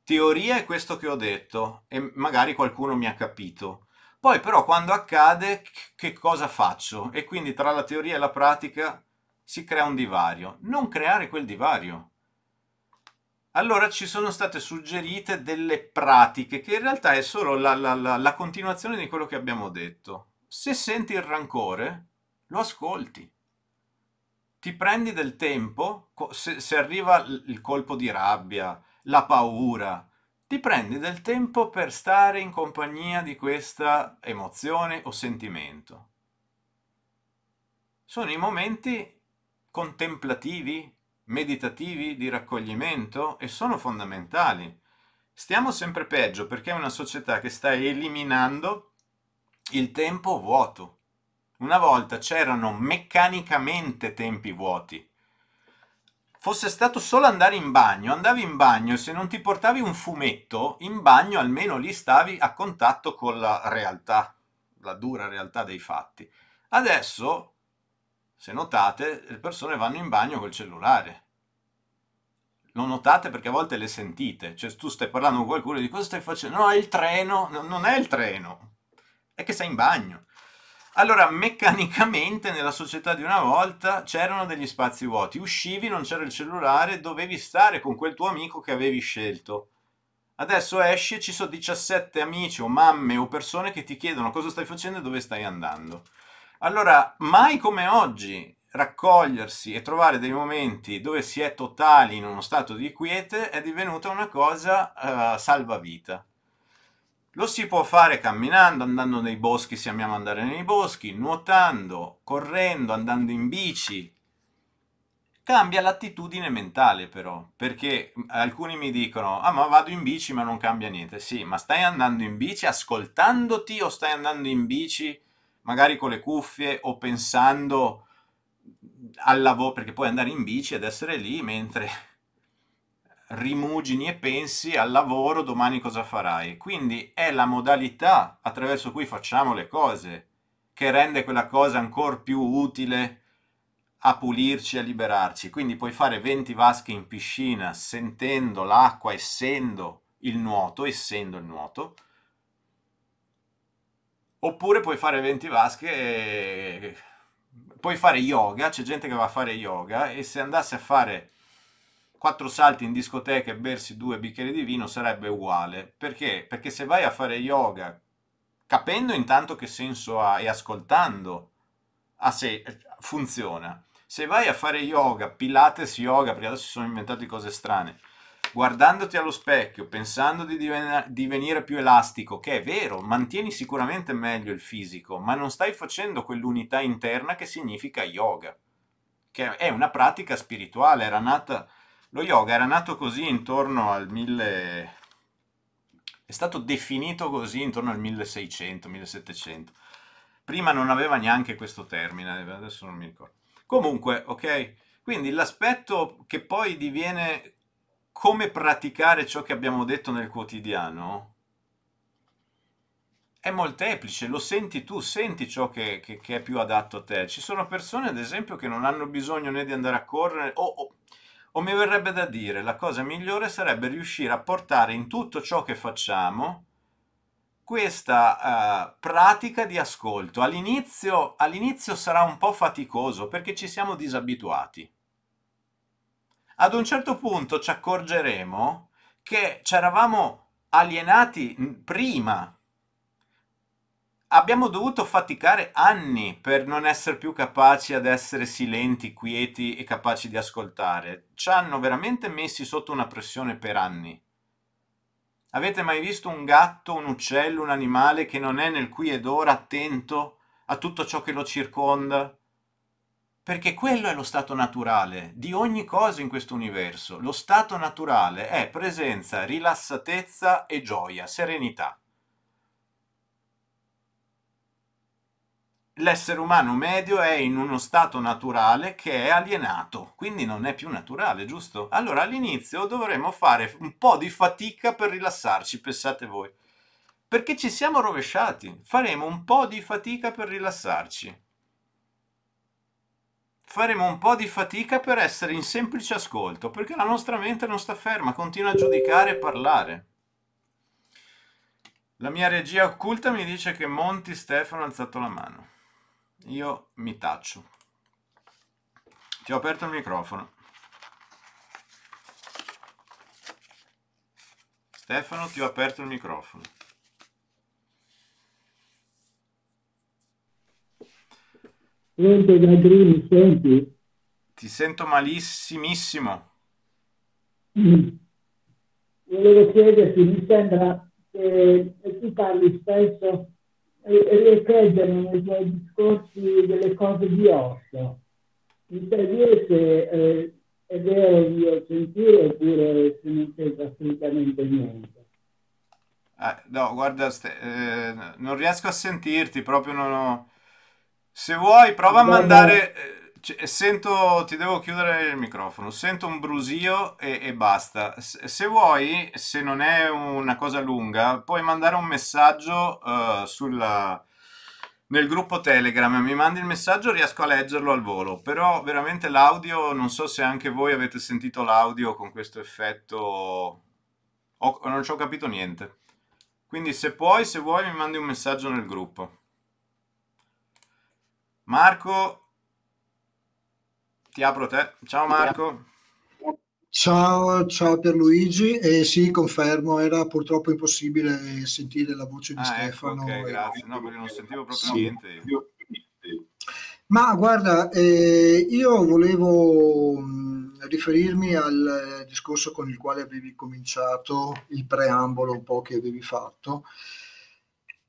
teoria è questo che ho detto e magari qualcuno mi ha capito. Poi però quando accade che cosa faccio? E quindi tra la teoria e la pratica si crea un divario. Non creare quel divario. Allora ci sono state suggerite delle pratiche che in realtà è solo la, la, la, la continuazione di quello che abbiamo detto. Se senti il rancore, lo ascolti ti prendi del tempo, se, se arriva il colpo di rabbia, la paura, ti prendi del tempo per stare in compagnia di questa emozione o sentimento. Sono i momenti contemplativi, meditativi, di raccoglimento e sono fondamentali. Stiamo sempre peggio perché è una società che sta eliminando il tempo vuoto una volta c'erano meccanicamente tempi vuoti. Fosse stato solo andare in bagno, andavi in bagno e se non ti portavi un fumetto, in bagno almeno lì stavi a contatto con la realtà, la dura realtà dei fatti. Adesso, se notate, le persone vanno in bagno col cellulare lo notate perché a volte le sentite, cioè tu stai parlando con qualcuno e di cosa stai facendo? No, è il treno, no, non è il treno, è che sei in bagno. Allora, meccanicamente nella società di una volta c'erano degli spazi vuoti, uscivi, non c'era il cellulare, dovevi stare con quel tuo amico che avevi scelto. Adesso esci e ci sono 17 amici o mamme o persone che ti chiedono cosa stai facendo e dove stai andando. Allora, mai come oggi raccogliersi e trovare dei momenti dove si è totali in uno stato di quiete è divenuta una cosa uh, salvavita. Lo si può fare camminando, andando nei boschi se amiamo andare nei boschi, nuotando, correndo, andando in bici. Cambia l'attitudine mentale però, perché mm, alcuni mi dicono ah ma vado in bici ma non cambia niente. Sì, ma stai andando in bici ascoltandoti o stai andando in bici magari con le cuffie o pensando mm, al lavoro, perché puoi andare in bici ed essere lì mentre rimugini e pensi al lavoro, domani cosa farai. Quindi è la modalità attraverso cui facciamo le cose che rende quella cosa ancora più utile a pulirci, a liberarci. Quindi puoi fare 20 vasche in piscina sentendo l'acqua, essendo il nuoto, essendo il nuoto, oppure puoi fare 20 vasche e... puoi fare yoga, c'è gente che va a fare yoga e se andasse a fare quattro salti in discoteca e bersi due bicchieri di vino sarebbe uguale. Perché? Perché se vai a fare yoga capendo intanto che senso ha e ascoltando a sé funziona. Se vai a fare yoga, pilates yoga, perché adesso si sono inventate cose strane, guardandoti allo specchio, pensando di diven- divenire più elastico, che è vero, mantieni sicuramente meglio il fisico, ma non stai facendo quell'unità interna che significa yoga, che è una pratica spirituale, era nata lo yoga era nato così intorno al 1000... è stato definito così intorno al 1600-1700. Prima non aveva neanche questo termine, adesso non mi ricordo. Comunque, ok? Quindi l'aspetto che poi diviene come praticare ciò che abbiamo detto nel quotidiano è molteplice, lo senti tu, senti ciò che, che, che, è più adatto a te. Ci sono persone, ad esempio, che non hanno bisogno né di andare a correre o, o o mi verrebbe da dire, la cosa migliore sarebbe riuscire a portare in tutto ciò che facciamo questa uh, pratica di ascolto. All'inizio, all'inizio sarà un po' faticoso perché ci siamo disabituati. Ad un certo punto ci accorgeremo che ci eravamo alienati prima abbiamo dovuto faticare anni per non essere più capaci ad essere silenti, quieti e capaci di ascoltare. Ci hanno veramente messi sotto una pressione per anni. Avete mai visto un gatto, un uccello, un animale che non è nel qui ed ora attento a tutto ciò che lo circonda? Perché quello è lo stato naturale di ogni cosa in questo universo. Lo stato naturale è presenza, rilassatezza e gioia, serenità. l'essere umano medio è in uno stato naturale che è alienato, quindi non è più naturale, giusto? Allora all'inizio dovremmo fare un po' di fatica per rilassarci, pensate voi. Perché ci siamo rovesciati, faremo un po' di fatica per rilassarci. Faremo un po' di fatica per essere in semplice ascolto, perché la nostra mente non sta ferma, continua a giudicare e parlare. La mia regia occulta mi dice che Monti Stefano ha alzato la mano io mi taccio. Ti ho aperto il microfono. Stefano, ti ho aperto il microfono. Sento Gagrini, senti? Ti sento malissimissimo. Mm. Volevo chiederti, mi sembra che tu parli spesso riprendere nei suoi discorsi delle cose di Osso. Mi sa dire eh, è vero di sentire oppure se non c'entra assolutamente niente. Ah, no, guarda, ste, eh, non riesco a sentirti, proprio non ho... Se vuoi, prova a mandare... Eh, c- cioè, sento, ti devo chiudere il microfono, sento un brusio e, e basta. S- se vuoi, se non è una cosa lunga, puoi mandare un messaggio uh, sulla, nel gruppo Telegram. Mi mandi il messaggio, riesco a leggerlo al volo. Però veramente l'audio, non so se anche voi avete sentito l'audio con questo effetto. Ho, non ci ho capito niente. Quindi se puoi, se vuoi, mi mandi un messaggio nel gruppo. Marco ti apro te. Ciao Marco. Ciao, ciao Pierluigi. Eh, sì, confermo, era purtroppo impossibile sentire la voce di ah, ecco, Stefano. Ecco, ok, grazie. No, perché non sentivo proprio sì. niente. Ma guarda, eh, io volevo mm, riferirmi al discorso con il quale avevi cominciato, il preambolo un po' che avevi fatto.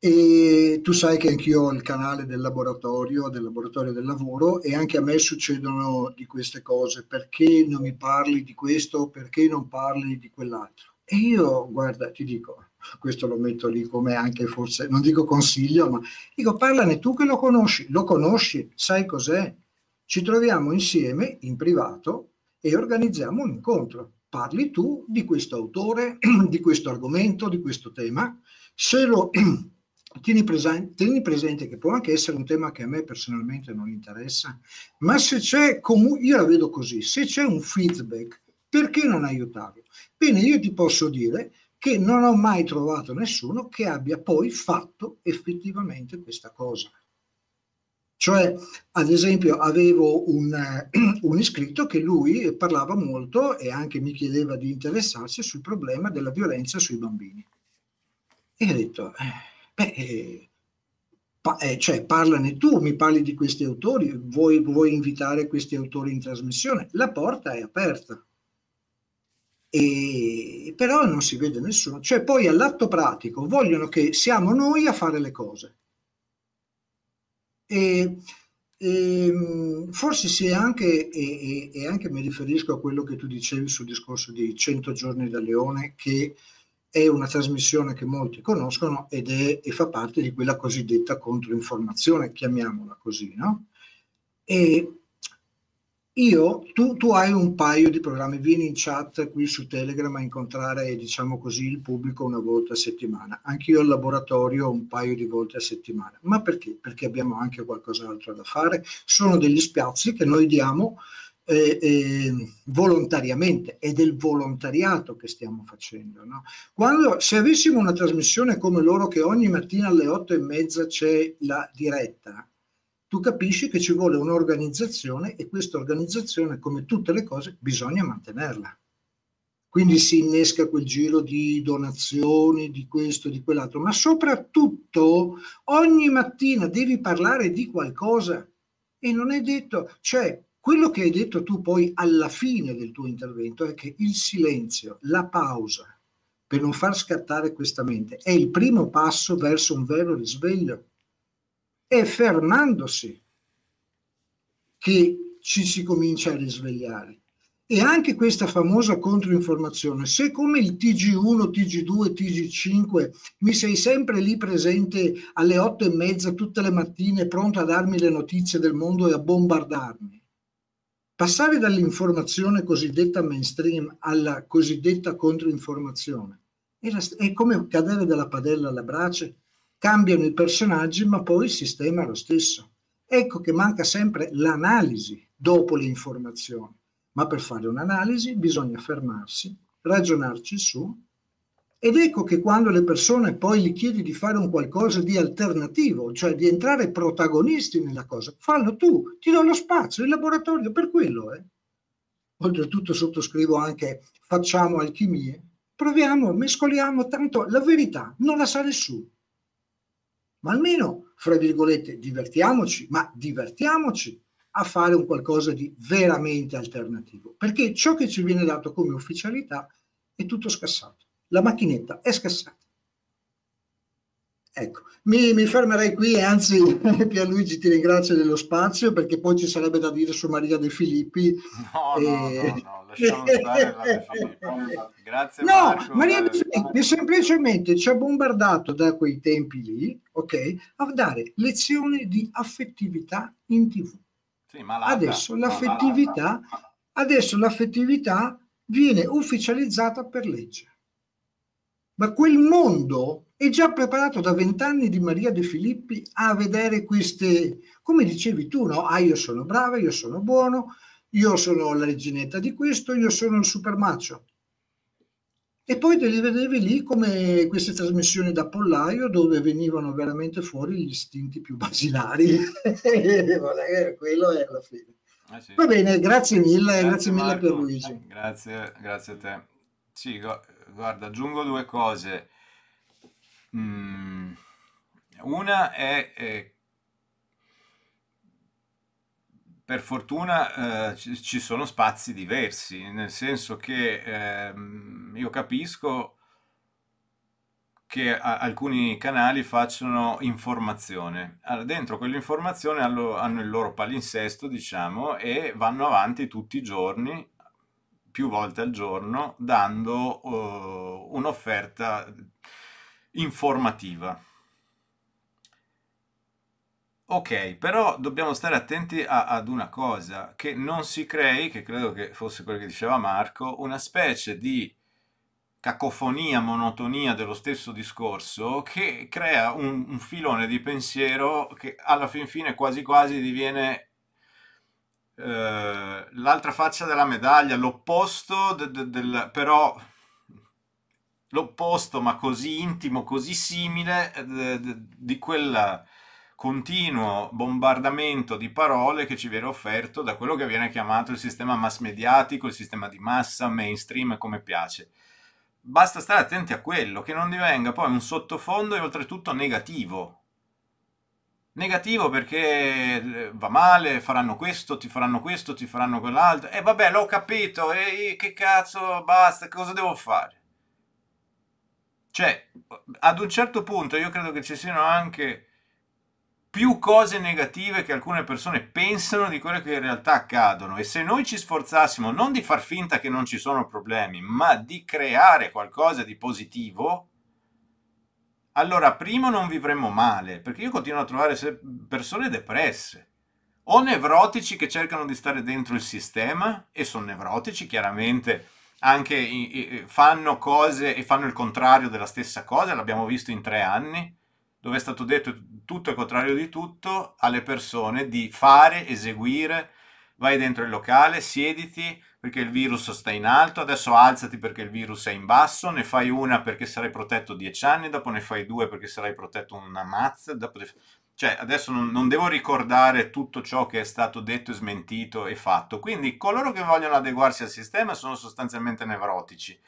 E tu sai che anch'io ho il canale del laboratorio, del laboratorio del lavoro e anche a me succedono di queste cose, perché non mi parli di questo, perché non parli di quell'altro. E io, guarda, ti dico, questo lo metto lì come anche forse, non dico consiglio, ma dico parlane tu che lo conosci, lo conosci, sai cos'è. Ci troviamo insieme in privato e organizziamo un incontro. Parli tu di questo autore, di questo argomento, di questo tema. Se lo Tieni presente, tieni presente, che può anche essere un tema che a me personalmente non interessa, ma se c'è comunque, io la vedo così, se c'è un feedback, perché non aiutarlo? Bene, io ti posso dire che non ho mai trovato nessuno che abbia poi fatto effettivamente questa cosa. Cioè, ad esempio, avevo un, un iscritto che lui parlava molto e anche mi chiedeva di interessarsi sul problema della violenza sui bambini. E ha detto... Eh, Beh, eh, pa- eh, cioè, parlane tu, mi parli di questi autori, vuoi, vuoi invitare questi autori in trasmissione? La porta è aperta. E, però non si vede nessuno. Cioè poi all'atto pratico vogliono che siamo noi a fare le cose. E, e ehm, forse si è anche, e, e, anche mi riferisco a quello che tu dicevi sul discorso di 100 giorni da leone, che è una trasmissione che molti conoscono ed è, e fa parte di quella cosiddetta controinformazione, chiamiamola così, no? E io, tu, tu, hai un paio di programmi, vieni in chat qui su Telegram a incontrare, diciamo così, il pubblico una volta a settimana. Anch'io al laboratorio un paio di volte a settimana. Ma perché? Perché abbiamo anche qualcos'altro da fare. Sono degli spiazzi che noi diamo eh, eh, volontariamente, è del volontariato che stiamo facendo. No? Quando, se avessimo una trasmissione come loro che ogni mattina alle otto e mezza c'è la diretta, tu capisci che ci vuole un'organizzazione e questa organizzazione, come tutte le cose, bisogna mantenerla. Quindi si innesca quel giro di donazioni, di questo, di quell'altro, ma soprattutto ogni mattina devi parlare di qualcosa e non è detto, cioè quello che hai detto tu poi alla fine del tuo intervento è che il silenzio, la pausa, per non far scattare questa mente, è il primo passo verso un vero risveglio. È fermandosi che ci si comincia a risvegliare. E anche questa famosa controinformazione, se come il TG1, TG2, TG5 mi sei sempre lì presente alle otto e mezza tutte le mattine pronto a darmi le notizie del mondo e a bombardarmi, Passare dall'informazione cosiddetta mainstream alla cosiddetta controinformazione è, la, è come cadere dalla padella alla brace. Cambiano i personaggi, ma poi il sistema è lo stesso. Ecco che manca sempre l'analisi dopo l'informazione, Ma per fare un'analisi bisogna fermarsi, ragionarci su ed ecco che quando le persone poi gli chiedi di fare un qualcosa di alternativo, cioè di entrare protagonisti nella cosa, fallo tu, ti do lo spazio, il laboratorio per quello. Eh. Oltretutto sottoscrivo anche facciamo alchimie, proviamo, mescoliamo, tanto la verità non la sa nessuno. Ma almeno, fra virgolette, divertiamoci, ma divertiamoci a fare un qualcosa di veramente alternativo, perché ciò che ci viene dato come ufficialità è tutto scassato la macchinetta è scassata. Ecco, mi, mi fermerei qui e anzi Pierluigi ti ringrazio dello spazio perché poi ci sarebbe da dire su Maria De Filippi. No, e... no, no, no, lasciamo stare la De Filippi. Grazie no, Marco, Maria De Filippi semplicemente ci ha bombardato da quei tempi lì, ok, a dare lezioni di affettività in tv. Sì, adesso, l'affettività, adesso l'affettività viene ufficializzata per legge ma quel mondo è già preparato da vent'anni di Maria De Filippi a vedere queste, come dicevi tu, no? Ah, io sono brava, io sono buono, io sono la reginetta di questo, io sono il supermaccio. E poi te li vedevi lì come queste trasmissioni da pollaio dove venivano veramente fuori gli istinti più basilari. Quello è alla fine. Ah, sì. Va bene, grazie mille, grazie, grazie mille Marco. per Luigi. Grazie, grazie a te. Sì, guarda, aggiungo due cose. Mm, una è, è eh, per fortuna eh, ci sono spazi diversi, nel senso che eh, io capisco che alcuni canali facciano informazione. Allora, dentro quell'informazione hanno il loro palinsesto, diciamo, e vanno avanti tutti i giorni più volte al giorno dando uh, un'offerta informativa. Ok, però dobbiamo stare attenti a, ad una cosa, che non si crei, che credo che fosse quello che diceva Marco, una specie di cacofonia, monotonia dello stesso discorso che crea un, un filone di pensiero che alla fin fine quasi quasi diviene eh, l'altra faccia della medaglia, l'opposto de, de, del... però l'opposto ma così intimo, così simile eh, de, di quel continuo bombardamento di parole che ci viene offerto da quello che viene chiamato il sistema mass mediatico, il sistema di massa, mainstream, come piace. Basta stare attenti a quello, che non divenga poi un sottofondo e oltretutto negativo, Negativo perché eh, va male, faranno questo, ti faranno questo, ti faranno quell'altro. E vabbè, l'ho capito, e che cazzo, basta, cosa devo fare? Cioè, ad un certo punto io credo che ci siano anche più cose negative che alcune persone pensano di quelle che in realtà accadono e se noi ci sforzassimo non di far finta che non ci sono problemi, ma di creare qualcosa di positivo, allora primo non vivremmo male, perché io continuo a trovare persone depresse, o nevrotici che cercano di stare dentro il sistema, e sono nevrotici chiaramente, anche fanno cose e fanno il contrario della stessa cosa, l'abbiamo visto in tre anni, dove è stato detto tutto e contrario di tutto alle persone di fare, eseguire, vai dentro il locale, siediti, perché il virus sta in alto, adesso alzati perché il virus è in basso, ne fai una perché sarai protetto dieci anni, dopo ne fai due perché sarai protetto una mazza, dopo... cioè adesso non, non devo ricordare tutto ciò che è stato detto smentito e fatto, quindi coloro che vogliono adeguarsi al sistema sono sostanzialmente nevrotici,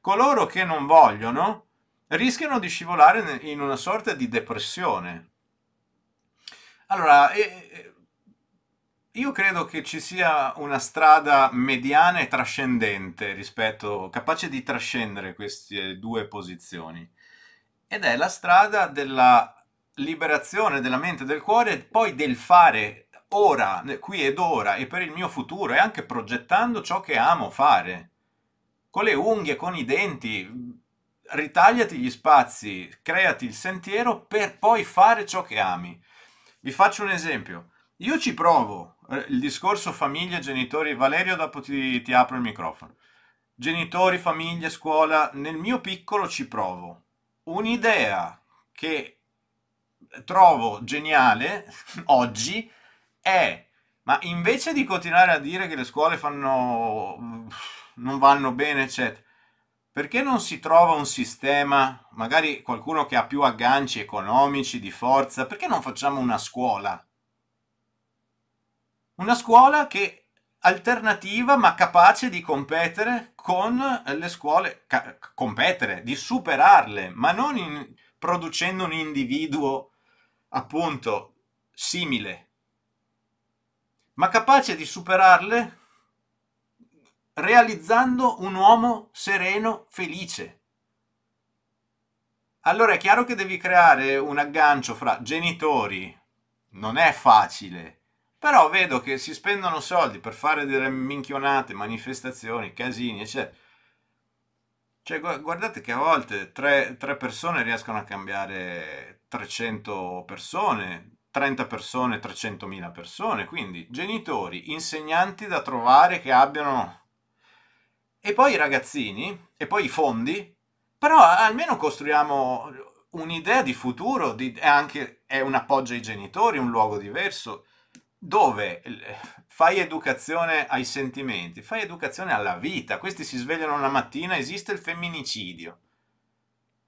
coloro che non vogliono rischiano di scivolare in una sorta di depressione. Allora, e, io credo che ci sia una strada mediana e trascendente rispetto, capace di trascendere queste due posizioni. Ed è la strada della liberazione della mente e del cuore poi del fare ora, qui ed ora e per il mio futuro e anche progettando ciò che amo fare. Con le unghie, con i denti, ritagliati gli spazi, creati il sentiero per poi fare ciò che ami. Vi faccio un esempio. Io ci provo, eh, il discorso famiglia, genitori, Valerio dopo ti, ti apro il microfono. Genitori, famiglia, scuola, nel mio piccolo ci provo. Un'idea che trovo geniale oggi è, ma invece di continuare a dire che le scuole fanno, non vanno bene, eccetera, perché non si trova un sistema, magari qualcuno che ha più agganci economici, di forza, perché non facciamo una scuola una scuola che alternativa ma capace di competere con le scuole, competere, di superarle, ma non in, producendo un individuo appunto simile, ma capace di superarle realizzando un uomo sereno, felice. Allora è chiaro che devi creare un aggancio fra genitori, non è facile, però vedo che si spendono soldi per fare delle minchionate, manifestazioni, casini, eccetera. Cioè, guardate che a volte tre, tre, persone riescono a cambiare 300 persone, 30 persone, 300.000 persone, quindi genitori, insegnanti da trovare che abbiano... E poi i ragazzini, e poi i fondi, però almeno costruiamo un'idea di futuro, di, è anche è un appoggio ai genitori, un luogo diverso dove eh, fai educazione ai sentimenti, fai educazione alla vita. Questi si svegliano una mattina, esiste il femminicidio.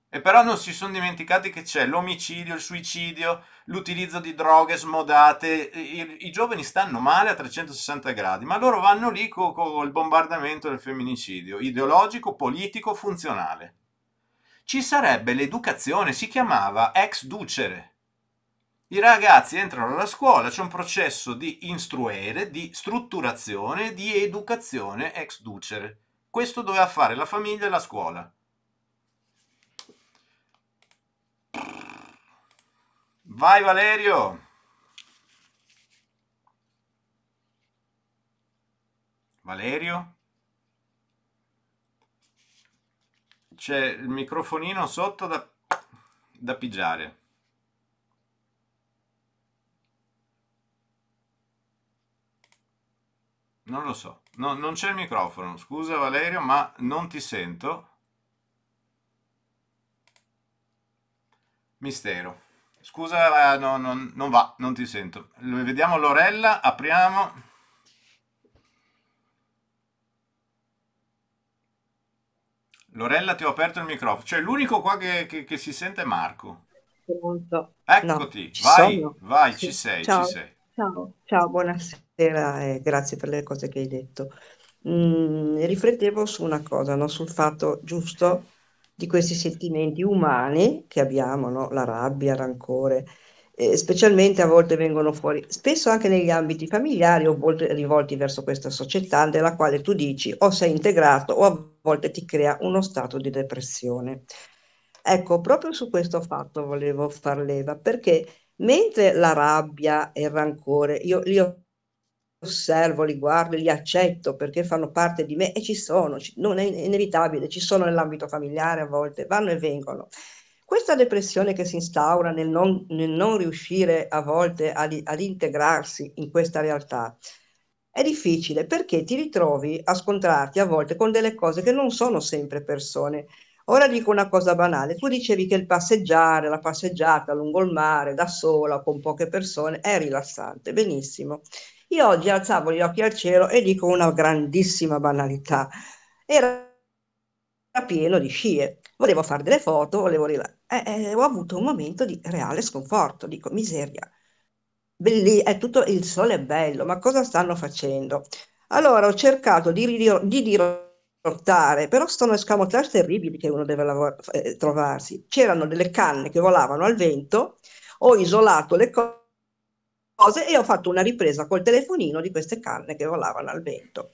E però non si sono dimenticati che c'è l'omicidio, il suicidio, l'utilizzo di droghe smodate. I, I, giovani stanno male a 360 gradi, ma loro vanno lì con co il bombardamento del femminicidio, ideologico, politico, funzionale. Ci sarebbe l'educazione, si chiamava ex ducere i ragazzi entrano alla scuola, c'è un processo di istruere, di strutturazione, di educazione ex ducere. Questo doveva fare la famiglia e la scuola. Vai Valerio! Valerio? C'è il microfonino sotto da, da pigiare. Non lo so. No, non c'è il microfono. Scusa Valerio, ma non ti sento. Mistero. Scusa, no, no, non va, non ti sento. Vediamo Lorella, apriamo. Lorella, ti ho aperto il microfono. Cioè, l'unico qua che, che, che si sente è Marco. Pronto. Eccoti, no, vai, vai, sì. ci sei, ciao. ci sei. Ciao, ciao, buonasera. Buonasera eh, grazie per le cose che hai detto. Mm, riflettevo su una cosa, no? sul fatto giusto di questi sentimenti umani che abbiamo, no? la rabbia, il rancore, eh, specialmente a volte vengono fuori, spesso anche negli ambiti familiari o volte rivolti verso questa società della quale tu dici o sei integrato o a volte ti crea uno stato di depressione. Ecco, proprio su questo fatto volevo far leva perché mentre la rabbia e il rancore, io li ho osservo, li guardo, li accetto perché fanno parte di me e ci sono, non è inevitabile, ci sono nell'ambito familiare a volte, vanno e vengono. Questa depressione che si instaura nel non, nel non riuscire a volte ad, ad integrarsi in questa realtà è difficile perché ti ritrovi a scontrarti a volte con delle cose che non sono sempre persone. Ora dico una cosa banale, tu dicevi che il passeggiare, la passeggiata lungo il mare da sola con poche persone è rilassante, benissimo. Io oggi alzavo gli occhi al cielo e dico una grandissima banalità. Era pieno di scie. Volevo fare delle foto, volevo rilassare. e, eh, eh, ho avuto un momento di reale sconforto, dico miseria. Belli, è tutto il sole è bello, ma cosa stanno facendo? Allora ho cercato di, ridir- di dirottare, però sono escamotage terribili che uno deve lav- eh, trovarsi. C'erano delle canne che volavano al vento, ho isolato le cose cose e ho fatto una ripresa col telefonino di queste canne che volavano al vento.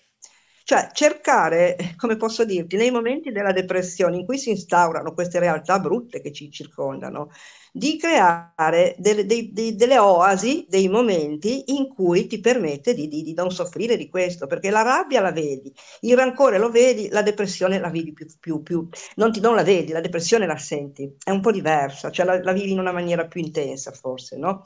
Cioè cercare, eh, come posso dirti, nei momenti della depressione in cui si instaurano queste realtà brutte che ci circondano, di creare delle, delle, delle oasi, dei momenti in cui ti permette di, di, di, non soffrire di questo, perché la rabbia la vedi, il rancore lo vedi, la depressione la vivi più, più, più. Non, ti, non la vedi, la depressione la senti, è un po' diversa, cioè la, la vivi in una maniera più intensa forse, no?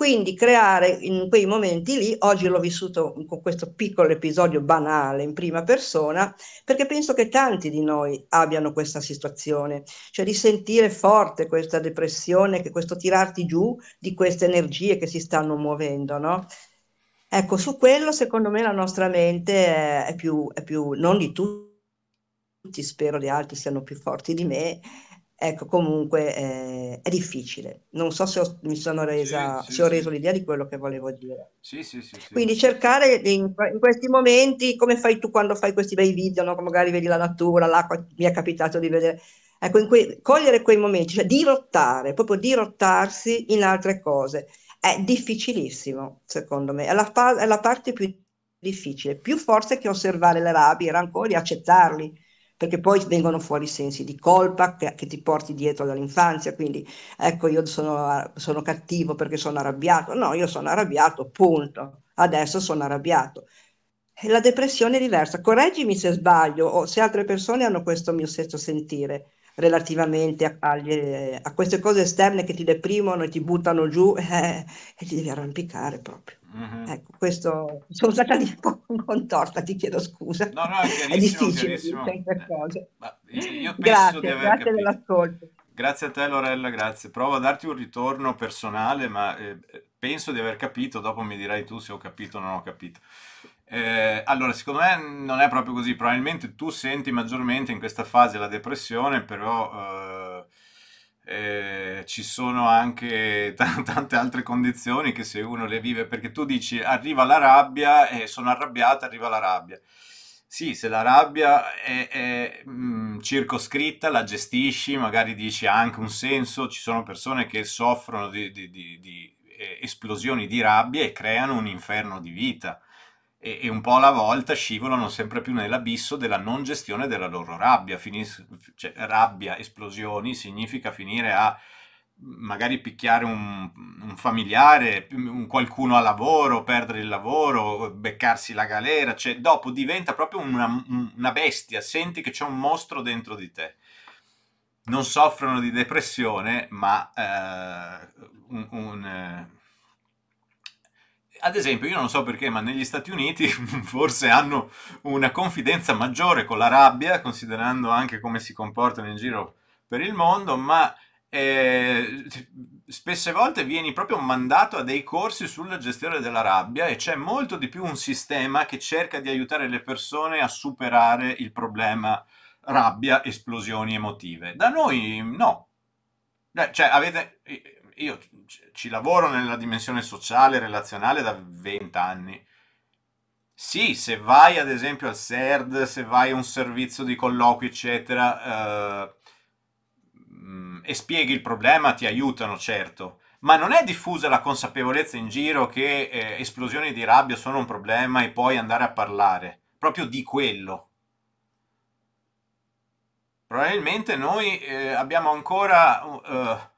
Quindi creare in quei momenti lì, oggi l'ho vissuto con questo piccolo episodio banale in prima persona, perché penso che tanti di noi abbiano questa situazione, cioè di sentire forte questa depressione, questo tirarti giù di queste energie che si stanno muovendo, no? Ecco, su quello secondo me la nostra mente è, è, più, è più, non di tutti, spero gli altri siano più forti di me, Ecco, comunque eh, è difficile. Non so se ho, mi sono resa, sì, sì, se ho reso sì. l'idea di quello che volevo dire. Sì, sì, sì. Quindi cercare in, in, questi momenti, come fai tu quando fai questi bei video, no? magari vedi la natura, l'acqua, mi è capitato di vedere. Ecco, que, cogliere quei momenti, cioè dirottare, proprio dirottarsi in altre cose. È difficilissimo, secondo me. È la, è la parte più difficile, più forse che osservare le rabbie, i rancori, accettarli perché poi vengono fuori i sensi di colpa che, che ti porti dietro dall'infanzia, quindi ecco io sono, sono cattivo perché sono arrabbiato, no, io sono arrabbiato, punto, adesso sono arrabbiato. E la depressione è diversa, correggimi se sbaglio o se altre persone hanno questo mio stesso sentire relativamente a, agli, eh, a, queste cose esterne che ti deprimono e ti buttano giù eh, e ti devi arrampicare proprio. Mm-hmm. Ecco, questo sono stata un po' contorta, ti chiedo scusa. No, no, è, è difficile certe eh, cose. Eh, grazie, grazie capito. dell'ascolto. Grazie a te Lorella, grazie. Provo a darti un ritorno personale, ma eh, penso di aver capito, dopo mi dirai tu se ho capito o non ho capito. Eh, allora, secondo me non è proprio così, probabilmente tu senti maggiormente in questa fase la depressione, però eh, eh, ci sono anche t- tante altre condizioni che se uno le vive, perché tu dici arriva la rabbia e sono arrabbiata, arriva la rabbia. Sì, se la rabbia è, è mh, mm, circoscritta, la gestisci, magari dici anche un senso, ci sono persone che soffrono di, di, di, di eh, esplosioni di rabbia e creano un inferno di vita e, un po' alla volta scivolano sempre più nell'abisso della non gestione della loro rabbia. Finis- cioè, rabbia, esplosioni, significa finire a magari picchiare un, un familiare, un qualcuno a lavoro, perdere il lavoro, beccarsi la galera, cioè, dopo diventa proprio una, una bestia, senti che c'è un mostro dentro di te. Non soffrono di depressione, ma eh, un, un eh, ad esempio, io non so perché, ma negli Stati Uniti forse hanno una confidenza maggiore con la rabbia, considerando anche come si comportano in giro per il mondo, ma eh, spesse volte vieni proprio mandato a dei corsi sulla gestione della rabbia e c'è molto di più un sistema che cerca di aiutare le persone a superare il problema rabbia, esplosioni emotive. Da noi no. Cioè, avete io ci lavoro nella dimensione sociale e relazionale da 20 anni. Sì, se vai ad esempio al SERD, se vai a un servizio di colloqui, eccetera, eh, mm, e spieghi il problema, ti aiutano, certo. Ma non è diffusa la consapevolezza in giro che eh, esplosioni di rabbia sono un problema e poi andare a parlare proprio di quello. Probabilmente noi eh, abbiamo ancora uh, uh,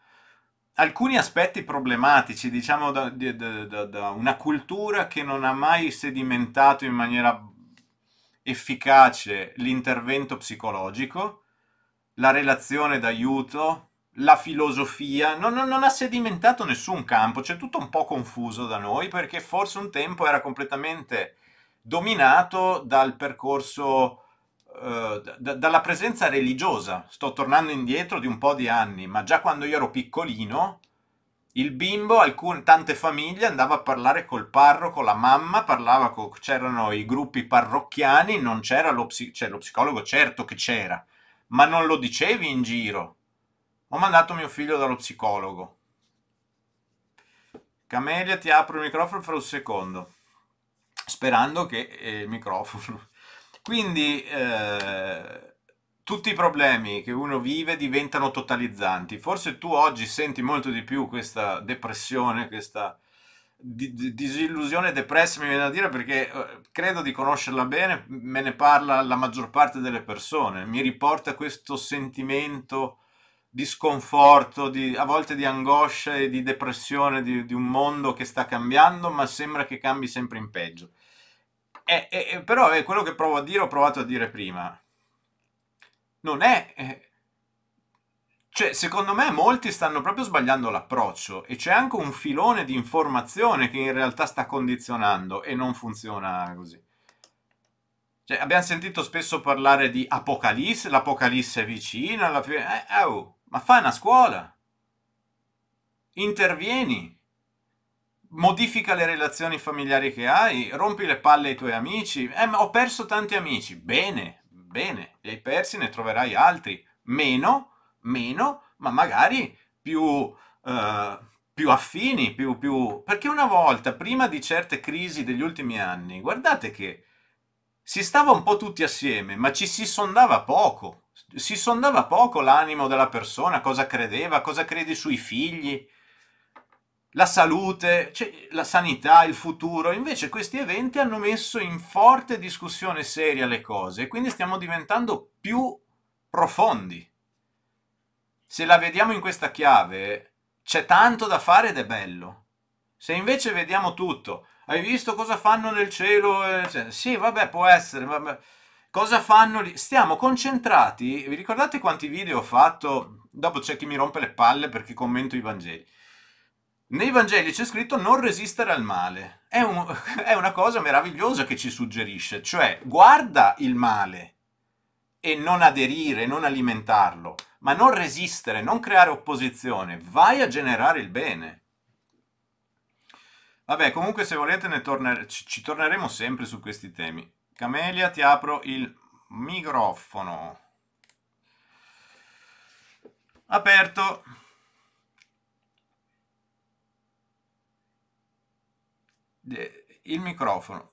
alcuni aspetti problematici, diciamo da, da, da, una cultura che non ha mai sedimentato in maniera efficace l'intervento psicologico, la relazione d'aiuto, la filosofia, non, non, non ha sedimentato nessun campo, c'è tutto un po' confuso da noi perché forse un tempo era completamente dominato dal percorso eh, d- dalla presenza religiosa. Sto tornando indietro di un po' di anni, ma già quando io ero piccolino, il bimbo, alcune, tante famiglie andava a parlare col parroco, la mamma parlava, con, c'erano i gruppi parrocchiani, non c'era lo, cioè, lo psicologo, certo che c'era, ma non lo dicevi in giro. Ho mandato mio figlio dallo psicologo. Camelia, ti apro il microfono fra un secondo, sperando che eh, il microfono... Quindi eh, tutti i problemi che uno vive diventano totalizzanti. Forse tu oggi senti molto di più questa depressione, questa disillusione depressa, mi viene da dire, perché eh, credo di conoscerla bene, me ne parla la maggior parte delle persone, mi riporta questo sentimento di sconforto, di, a volte di angoscia e di depressione di, di un mondo che sta cambiando, ma sembra che cambi sempre in peggio è, eh, è, eh, eh, però è quello che provo a dire, ho provato a dire prima. Non è... è... Cioè, secondo me molti stanno proprio sbagliando l'approccio e c'è anche un filone di informazione che in realtà sta condizionando e non funziona così. Cioè, abbiamo sentito spesso parlare di apocalisse, l'apocalisse è vicina, alla fine... Eh, oh, ma fai una scuola! Intervieni! modifica le relazioni familiari che hai, rompi le palle ai tuoi amici. Eh, ma ho perso tanti amici. Bene, bene, li hai persi, ne troverai altri. Meno, meno, ma magari più... Eh, più affini, più, più... Perché una volta, prima di certe crisi degli ultimi anni, guardate che si stava un po' tutti assieme, ma ci si sondava poco. Si sondava poco l'animo della persona, cosa credeva, cosa credi sui figli, la salute, cioè, la sanità, il futuro. Invece questi eventi hanno messo in forte discussione seria le cose quindi stiamo diventando più profondi. Se la vediamo in questa chiave, c'è tanto da fare ed è bello. Se invece vediamo tutto, hai visto cosa fanno nel cielo? Eccetera. Eh, cioè, sì, vabbè, può essere, vabbè. Cosa fanno lì? Stiamo concentrati, vi ricordate quanti video ho fatto? Dopo c'è chi mi rompe le palle perché commento i Vangeli nei Vangeli c'è scritto non resistere al male. È, un, è, una cosa meravigliosa che ci suggerisce, cioè guarda il male e non aderire, non alimentarlo, ma non resistere, non creare opposizione, vai a generare il bene. Vabbè, comunque se volete ne torner ci torneremo sempre su questi temi. Camelia, ti apro il microfono. Aperto. il microfono.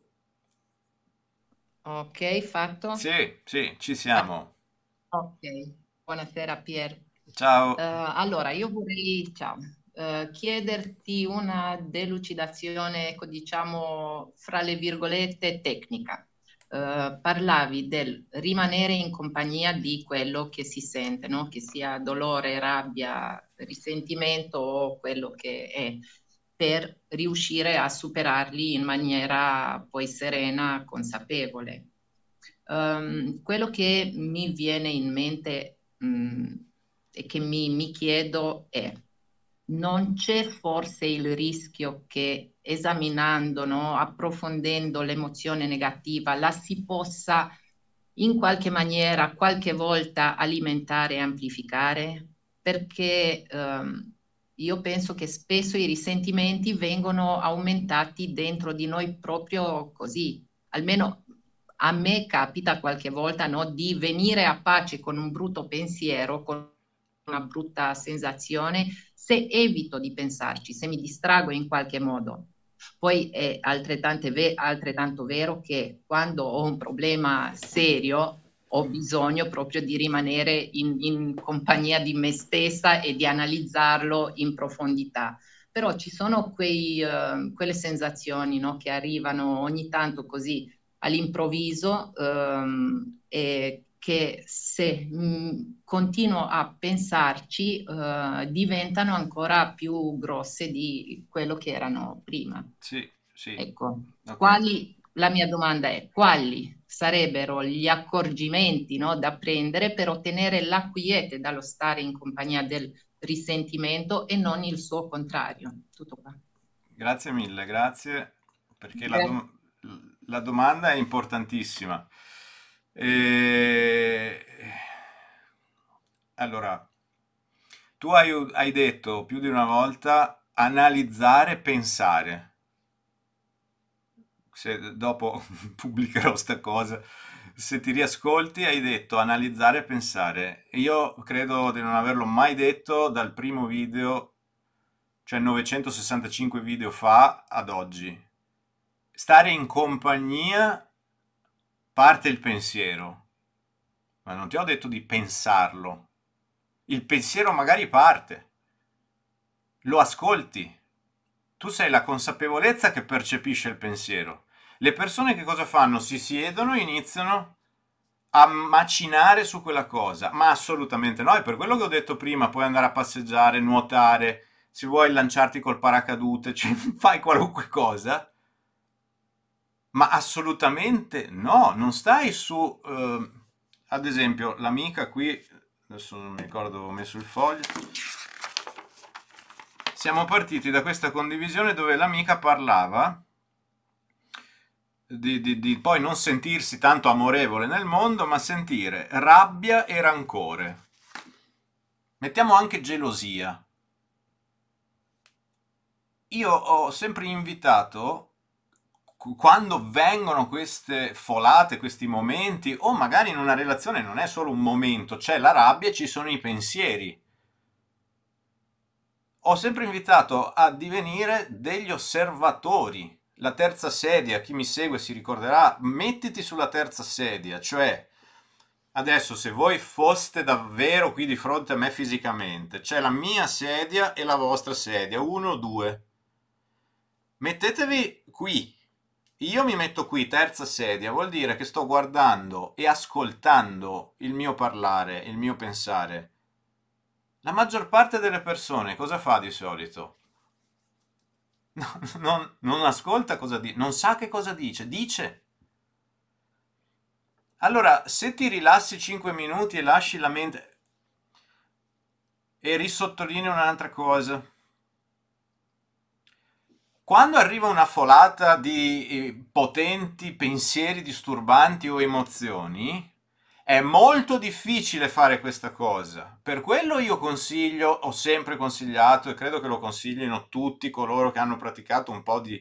Ok, fatto? Sì, sì, ci siamo. Ok, buonasera Pier. Ciao. Uh, allora, io vorrei ciao, uh, chiederti una delucidazione, ecco, diciamo, fra le virgolette, tecnica. Uh, parlavi del rimanere in compagnia di quello che si sente, no? che sia dolore, rabbia, risentimento o quello che è per riuscire a superarli in maniera poi serena, consapevole. Um, quello che mi viene in mente mh, mm, e che mi, mi chiedo è, non c'è forse il rischio che esaminando, no, approfondendo l'emozione negativa, la si possa in qualche maniera, qualche volta alimentare e amplificare? Perché... Um, io penso che spesso i risentimenti vengono aumentati dentro di noi proprio così. Almeno a me capita qualche volta no, di venire a pace con un brutto pensiero, con una brutta sensazione, se evito di pensarci, se mi distrago in qualche modo. Poi è altrettanto, ve- altrettanto vero che quando ho un problema serio ho bisogno proprio di rimanere in, in compagnia di me stessa e di analizzarlo in profondità però ci sono quei, uh, quelle sensazioni no, che arrivano ogni tanto così all'improvviso um, e che se mh, mm, continuo a pensarci uh, diventano ancora più grosse di quello che erano prima. Sì, sì. Ecco, okay. quali, la mia domanda è quali sarebbero gli accorgimenti no, da prendere per ottenere la quiete dallo stare in compagnia del risentimento e non il suo contrario. Tutto qua. Grazie mille, grazie, perché la, do- la domanda è importantissima. E... Eh, allora, tu hai, hai detto più di una volta analizzare, pensare se dopo pubblicherò sta cosa, se ti riascolti hai detto analizzare e pensare. Io credo di non averlo mai detto dal primo video, cioè 965 video fa ad oggi. Stare in compagnia parte il pensiero, ma non ti ho detto di pensarlo. Il pensiero magari parte, lo ascolti. Tu sei la consapevolezza che percepisce il pensiero le persone che cosa fanno? Si siedono e iniziano a macinare su quella cosa, ma assolutamente no, è per quello che ho detto prima, puoi andare a passeggiare, nuotare, se vuoi lanciarti col paracadute, cioè, fai qualunque cosa, ma assolutamente no, non stai su, eh, ad esempio, l'amica qui, adesso non mi ricordo dove ho messo il foglio, siamo partiti da questa condivisione dove l'amica parlava di, di, di poi non sentirsi tanto amorevole nel mondo, ma sentire rabbia e rancore. Mettiamo anche gelosia. Io ho sempre invitato quando vengono queste folate, questi momenti, o magari in una relazione non è solo un momento, c'è la rabbia e ci sono i pensieri. Ho sempre invitato a divenire degli osservatori la terza sedia, chi mi segue si ricorderà, mettiti sulla terza sedia, cioè adesso se voi foste davvero qui di fronte a me fisicamente, c'è la mia sedia e la vostra sedia, uno, due, mettetevi qui, io mi metto qui, terza sedia, vuol dire che sto guardando e ascoltando il mio parlare, il mio pensare. La maggior parte delle persone cosa fa di solito? non, non, ascolta cosa dice, non sa che cosa dice, dice. Allora, se ti rilassi 5 minuti e lasci la mente... E risottolineo un'altra cosa. Quando arriva una folata di eh, potenti pensieri disturbanti o emozioni, è molto difficile fare questa cosa, per quello io consiglio, ho sempre consigliato e credo che lo consiglino tutti coloro che hanno praticato un po' di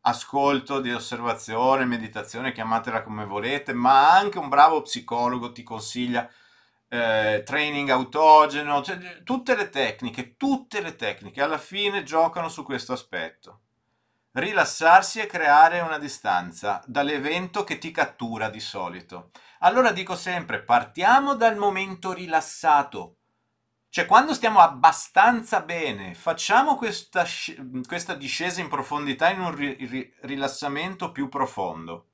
ascolto, di osservazione, meditazione, chiamatela come volete, ma anche un bravo psicologo ti consiglia eh, training autogeno, cioè, tutte le tecniche, tutte le tecniche alla fine giocano su questo aspetto. Rilassarsi e creare una distanza dall'evento che ti cattura di solito. Allora dico sempre, partiamo dal momento rilassato. Cioè, quando stiamo abbastanza bene, facciamo questa, questa discesa in profondità in un ri rilassamento più profondo.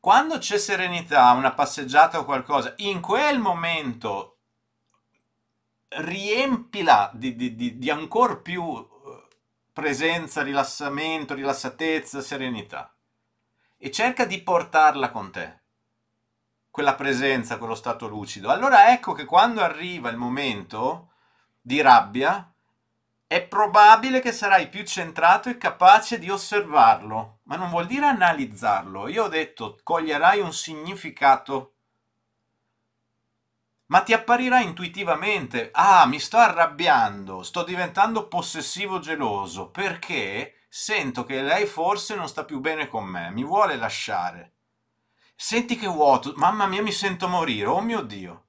Quando c'è serenità, una passeggiata o qualcosa, in quel momento riempila di, di, di, di ancora più eh, presenza, rilassamento, rilassatezza, serenità e cerca di portarla con te quella presenza, quello stato lucido. Allora ecco che quando arriva il momento di rabbia, è probabile che sarai più centrato e capace di osservarlo, ma non vuol dire analizzarlo. Io ho detto, coglierai un significato, ma ti apparirà intuitivamente, ah, mi sto arrabbiando, sto diventando possessivo geloso, perché sento che lei forse non sta più bene con me, mi vuole lasciare. Senti che vuoto, mamma mia mi sento morire, oh mio Dio.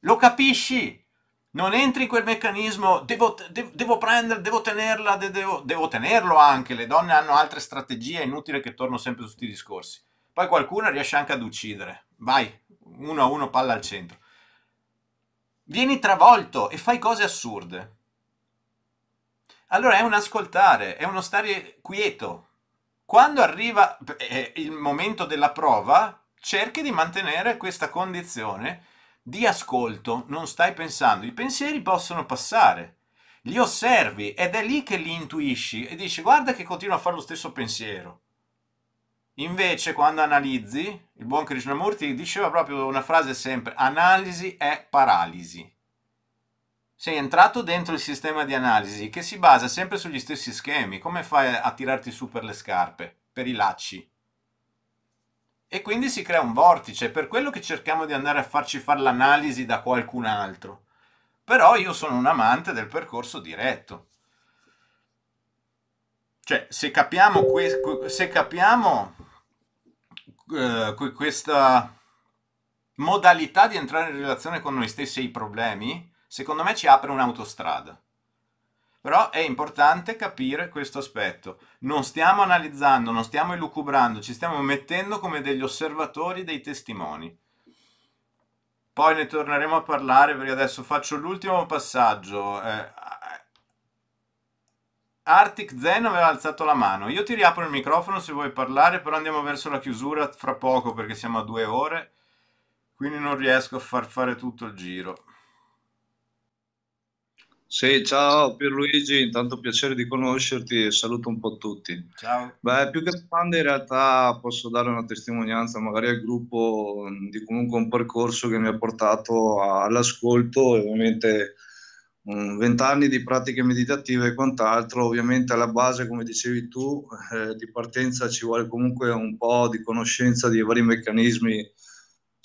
Lo capisci? Non entri in quel meccanismo, devo, de devo prendere, devo tenerla, de devo, devo tenerlo anche. Le donne hanno altre strategie, è inutile che torno sempre su tutti i discorsi. Poi qualcuno riesce anche ad uccidere. Vai, uno a uno, palla al centro. Vieni travolto e fai cose assurde. Allora è un ascoltare, è uno stare quieto, quando arriva eh, eh, il momento della prova, cerchi di mantenere questa condizione di ascolto, non stai pensando, i pensieri possono passare, li osservi ed è lì che li intuisci e dici guarda che continua a fare lo stesso pensiero. Invece quando analizzi, il buon Krishnamurti diceva proprio una frase sempre, analisi è paralisi sei entrato dentro il sistema di analisi che si basa sempre sugli stessi schemi, come fai a tirarti su per le scarpe, per i lacci? E quindi si crea un vortice, per quello che cerchiamo di andare a farci fare l'analisi da qualcun altro. Però io sono un amante del percorso diretto. Cioè, se capiamo, que se capiamo eh, questa modalità di entrare in relazione con noi stessi e i problemi, secondo me ci apre un'autostrada. Però è importante capire questo aspetto. Non stiamo analizzando, non stiamo elucubrando, ci stiamo mettendo come degli osservatori, dei testimoni. Poi ne torneremo a parlare perché adesso faccio l'ultimo passaggio. Eh, Arctic Zen aveva alzato la mano. Io ti riapro il microfono se vuoi parlare, però andiamo verso la chiusura fra poco perché siamo a due ore, quindi non riesco a far fare tutto il giro. Sì, ciao Pierluigi, intanto piacere di conoscerti e saluto un po' tutti. Ciao. Beh, più che domande in realtà posso dare una testimonianza magari al gruppo mm, di comunque un percorso che mi ha portato all'ascolto e ovviamente mm, vent'anni di pratiche meditative e quant'altro. Ovviamente alla base, come dicevi tu, eh, di partenza ci vuole comunque un po' di conoscenza dei vari meccanismi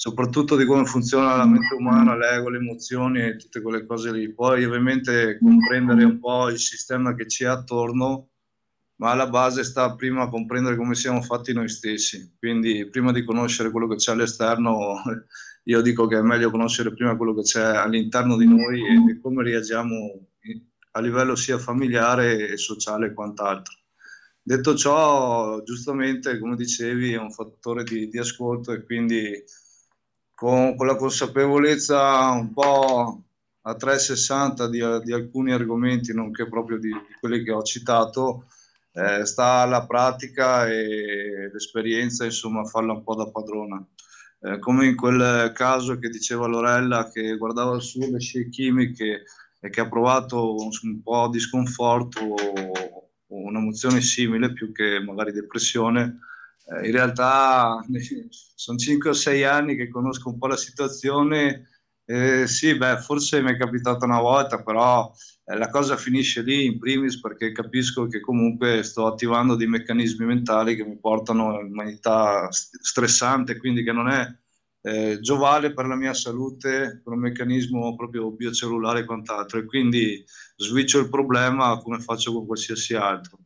soprattutto di come funziona la mente umana, l'ego, le emozioni e tutte quelle cose lì. Poi ovviamente comprendere un po' il sistema che ci è attorno, ma alla base sta prima a comprendere come siamo fatti noi stessi. Quindi prima di conoscere quello che c'è all'esterno, io dico che è meglio conoscere prima quello che c'è all'interno di noi e, e come reagiamo a livello sia familiare e sociale e quant'altro. Detto ciò, giustamente, come dicevi, è un fattore di, di ascolto e quindi con, con la consapevolezza un po' a 360 di, di, alcuni argomenti, nonché proprio di, di quelli che ho citato, eh, sta la pratica e l'esperienza, insomma, farla un po' da padrona. Eh, come in quel caso che diceva Lorella, che guardava su le scie chimiche e che ha provato un, un po' di sconforto o, o un'emozione simile, più che magari depressione, eh, in realtà sono 5 o 6 anni che conosco un po' la situazione. Eh, sì, beh, forse mi è capitata una volta, però eh, la cosa finisce lì in primis perché capisco che comunque sto attivando dei meccanismi mentali che mi portano in un'umanità stressante, quindi che non è eh, giovale per la mia salute, per un meccanismo proprio biocellulare e quant'altro. E quindi switcho il problema come faccio con qualsiasi altro.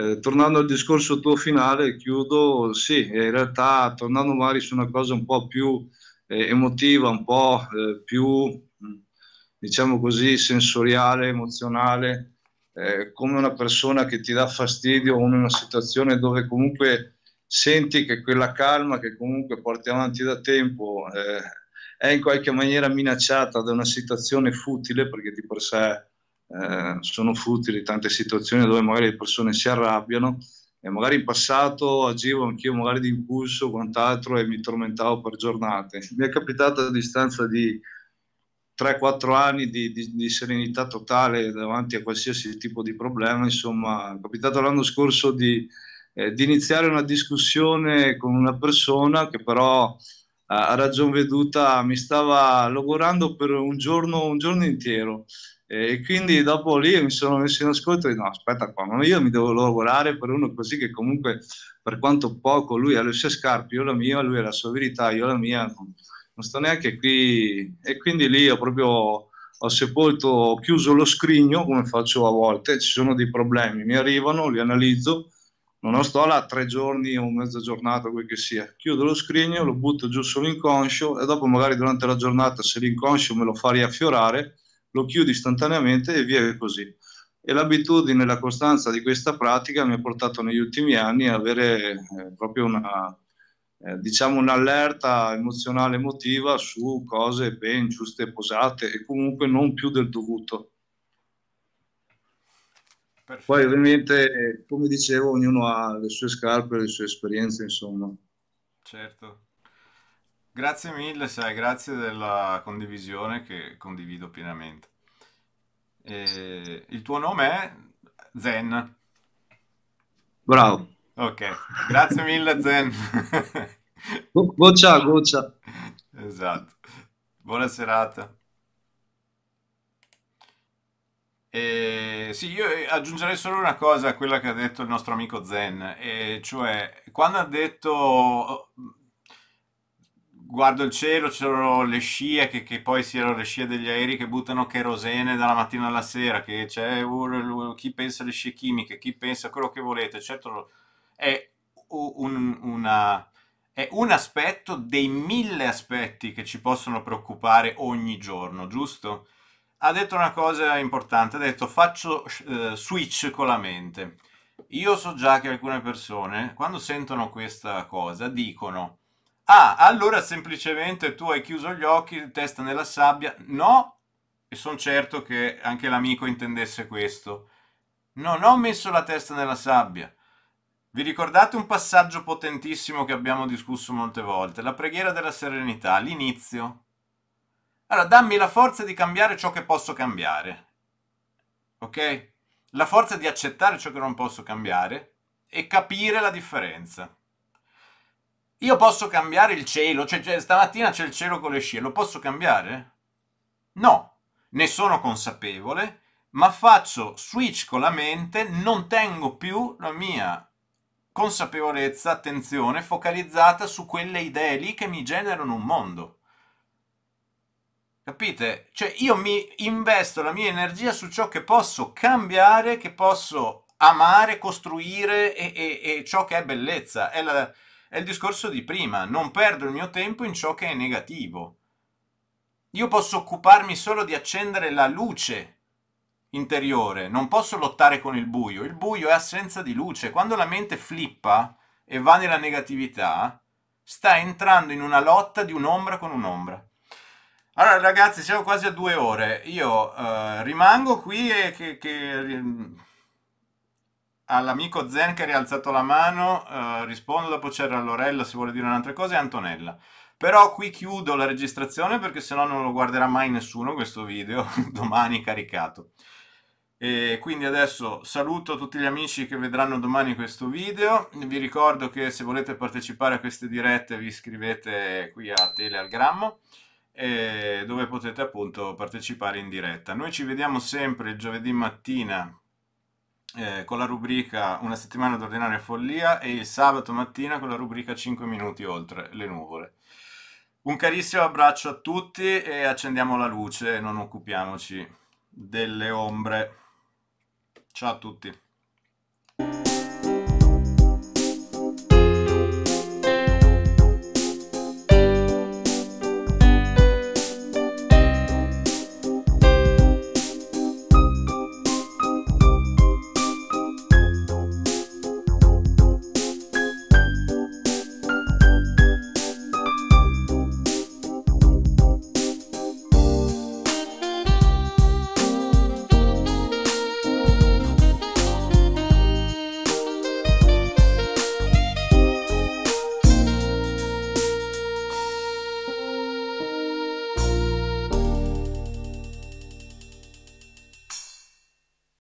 Eh, tornando al discorso tuo finale, chiudo, sì, in realtà tornando magari su una cosa un po' più eh, emotiva, un po' eh, più, mm, diciamo così, sensoriale, emozionale, eh, come una persona che ti dà fastidio o in una situazione dove comunque senti che quella calma che comunque porti avanti da tempo eh, è in qualche maniera minacciata da una situazione futile perché di per sé eh, sono futili tante situazioni dove magari le persone si arrabbiano e magari in passato agivo anch'io magari di impulso o quant'altro e mi tormentavo per giornate. Mi è capitato a distanza di 3-4 anni di, di, di, serenità totale davanti a qualsiasi tipo di problema, insomma, è capitato l'anno scorso di, eh, di iniziare una discussione con una persona che però eh, a ragion veduta mi stava logorando per un giorno, un giorno intero e quindi dopo lì mi sono messo in ascolto e no, aspetta qua, ma io mi devo lavorare per uno così che comunque per quanto poco lui ha le sue scarpe, io la mia, lui ha la sua verità, io la mia, non, non sto neanche qui. E quindi lì ho proprio ho sepolto, ho chiuso lo scrigno come faccio a volte, ci sono dei problemi, mi arrivano, li analizzo, non sto là tre giorni o mezza giornata, quel che sia, chiudo lo scrigno, lo butto giù sull'inconscio e dopo magari durante la giornata se l'inconscio me lo fa riaffiorare, lo chiudi istantaneamente e via così. E l'abitudine e la costanza di questa pratica mi ha portato negli ultimi anni a avere eh, proprio una, eh, diciamo un'allerta emozionale emotiva su cose ben giuste e posate e comunque non più del dovuto. Perfetto. Poi ovviamente, come dicevo, ognuno ha le sue scarpe, le sue esperienze, insomma. Certo, Grazie mille, sai, grazie della condivisione che condivido pienamente. E il tuo nome è Zen. Bravo. Ok, grazie mille Zen. goccia, goccia. Esatto. Buona serata. Eh, sì, io aggiungerei solo una cosa a quella che ha detto il nostro amico Zen, e cioè quando ha detto guardo il cielo, c'erano le scie che, che, poi si erano le scie degli aerei che buttano kerosene dalla mattina alla sera, che c'è chi pensa alle scie chimiche, chi pensa a quello che volete, eccetera. è un, una, è un aspetto dei mille aspetti che ci possono preoccupare ogni giorno, giusto? Ha detto una cosa importante, ha detto faccio eh, switch con la mente. Io so già che alcune persone, quando sentono questa cosa, dicono Ah, allora semplicemente tu hai chiuso gli occhi, testa nella sabbia. No, e sono certo che anche l'amico intendesse questo. Non ho messo la testa nella sabbia. Vi ricordate un passaggio potentissimo che abbiamo discusso molte volte? La preghiera della serenità, l'inizio. Allora, dammi la forza di cambiare ciò che posso cambiare. Ok? La forza di accettare ciò che non posso cambiare e capire la differenza. Io posso cambiare il cielo, cioè, cioè stamattina c'è il cielo con le scie, lo posso cambiare? No, ne sono consapevole, ma faccio switch con la mente, non tengo più la mia consapevolezza, attenzione, focalizzata su quelle idee lì che mi generano un mondo. Capite? Cioè io mi investo la mia energia su ciò che posso cambiare, che posso amare, costruire e, e, e ciò che è bellezza. È la, è il discorso di prima, non perdo il mio tempo in ciò che è negativo. Io posso occuparmi solo di accendere la luce interiore, non posso lottare con il buio, il buio è assenza di luce. Quando la mente flippa e va nella negatività, sta entrando in una lotta di un'ombra con un'ombra. Allora ragazzi, siamo quasi a due ore, io eh, rimango qui e che, che all'amico Zen che ha rialzato la mano, eh, rispondo, dopo c'era Lorella se vuole dire un'altra cosa e Antonella. Però qui chiudo la registrazione perché sennò non lo guarderà mai nessuno questo video, domani caricato. E quindi adesso saluto tutti gli amici che vedranno domani questo video, vi ricordo che se volete partecipare a queste dirette vi iscrivete qui a Tele dove potete appunto partecipare in diretta. Noi ci vediamo sempre il giovedì mattina eh, con la rubrica Una settimana d'ordinaria follia e il sabato mattina con la rubrica 5 minuti oltre le nuvole. Un carissimo abbraccio a tutti e accendiamo la luce e non occupiamoci delle ombre. Ciao a tutti.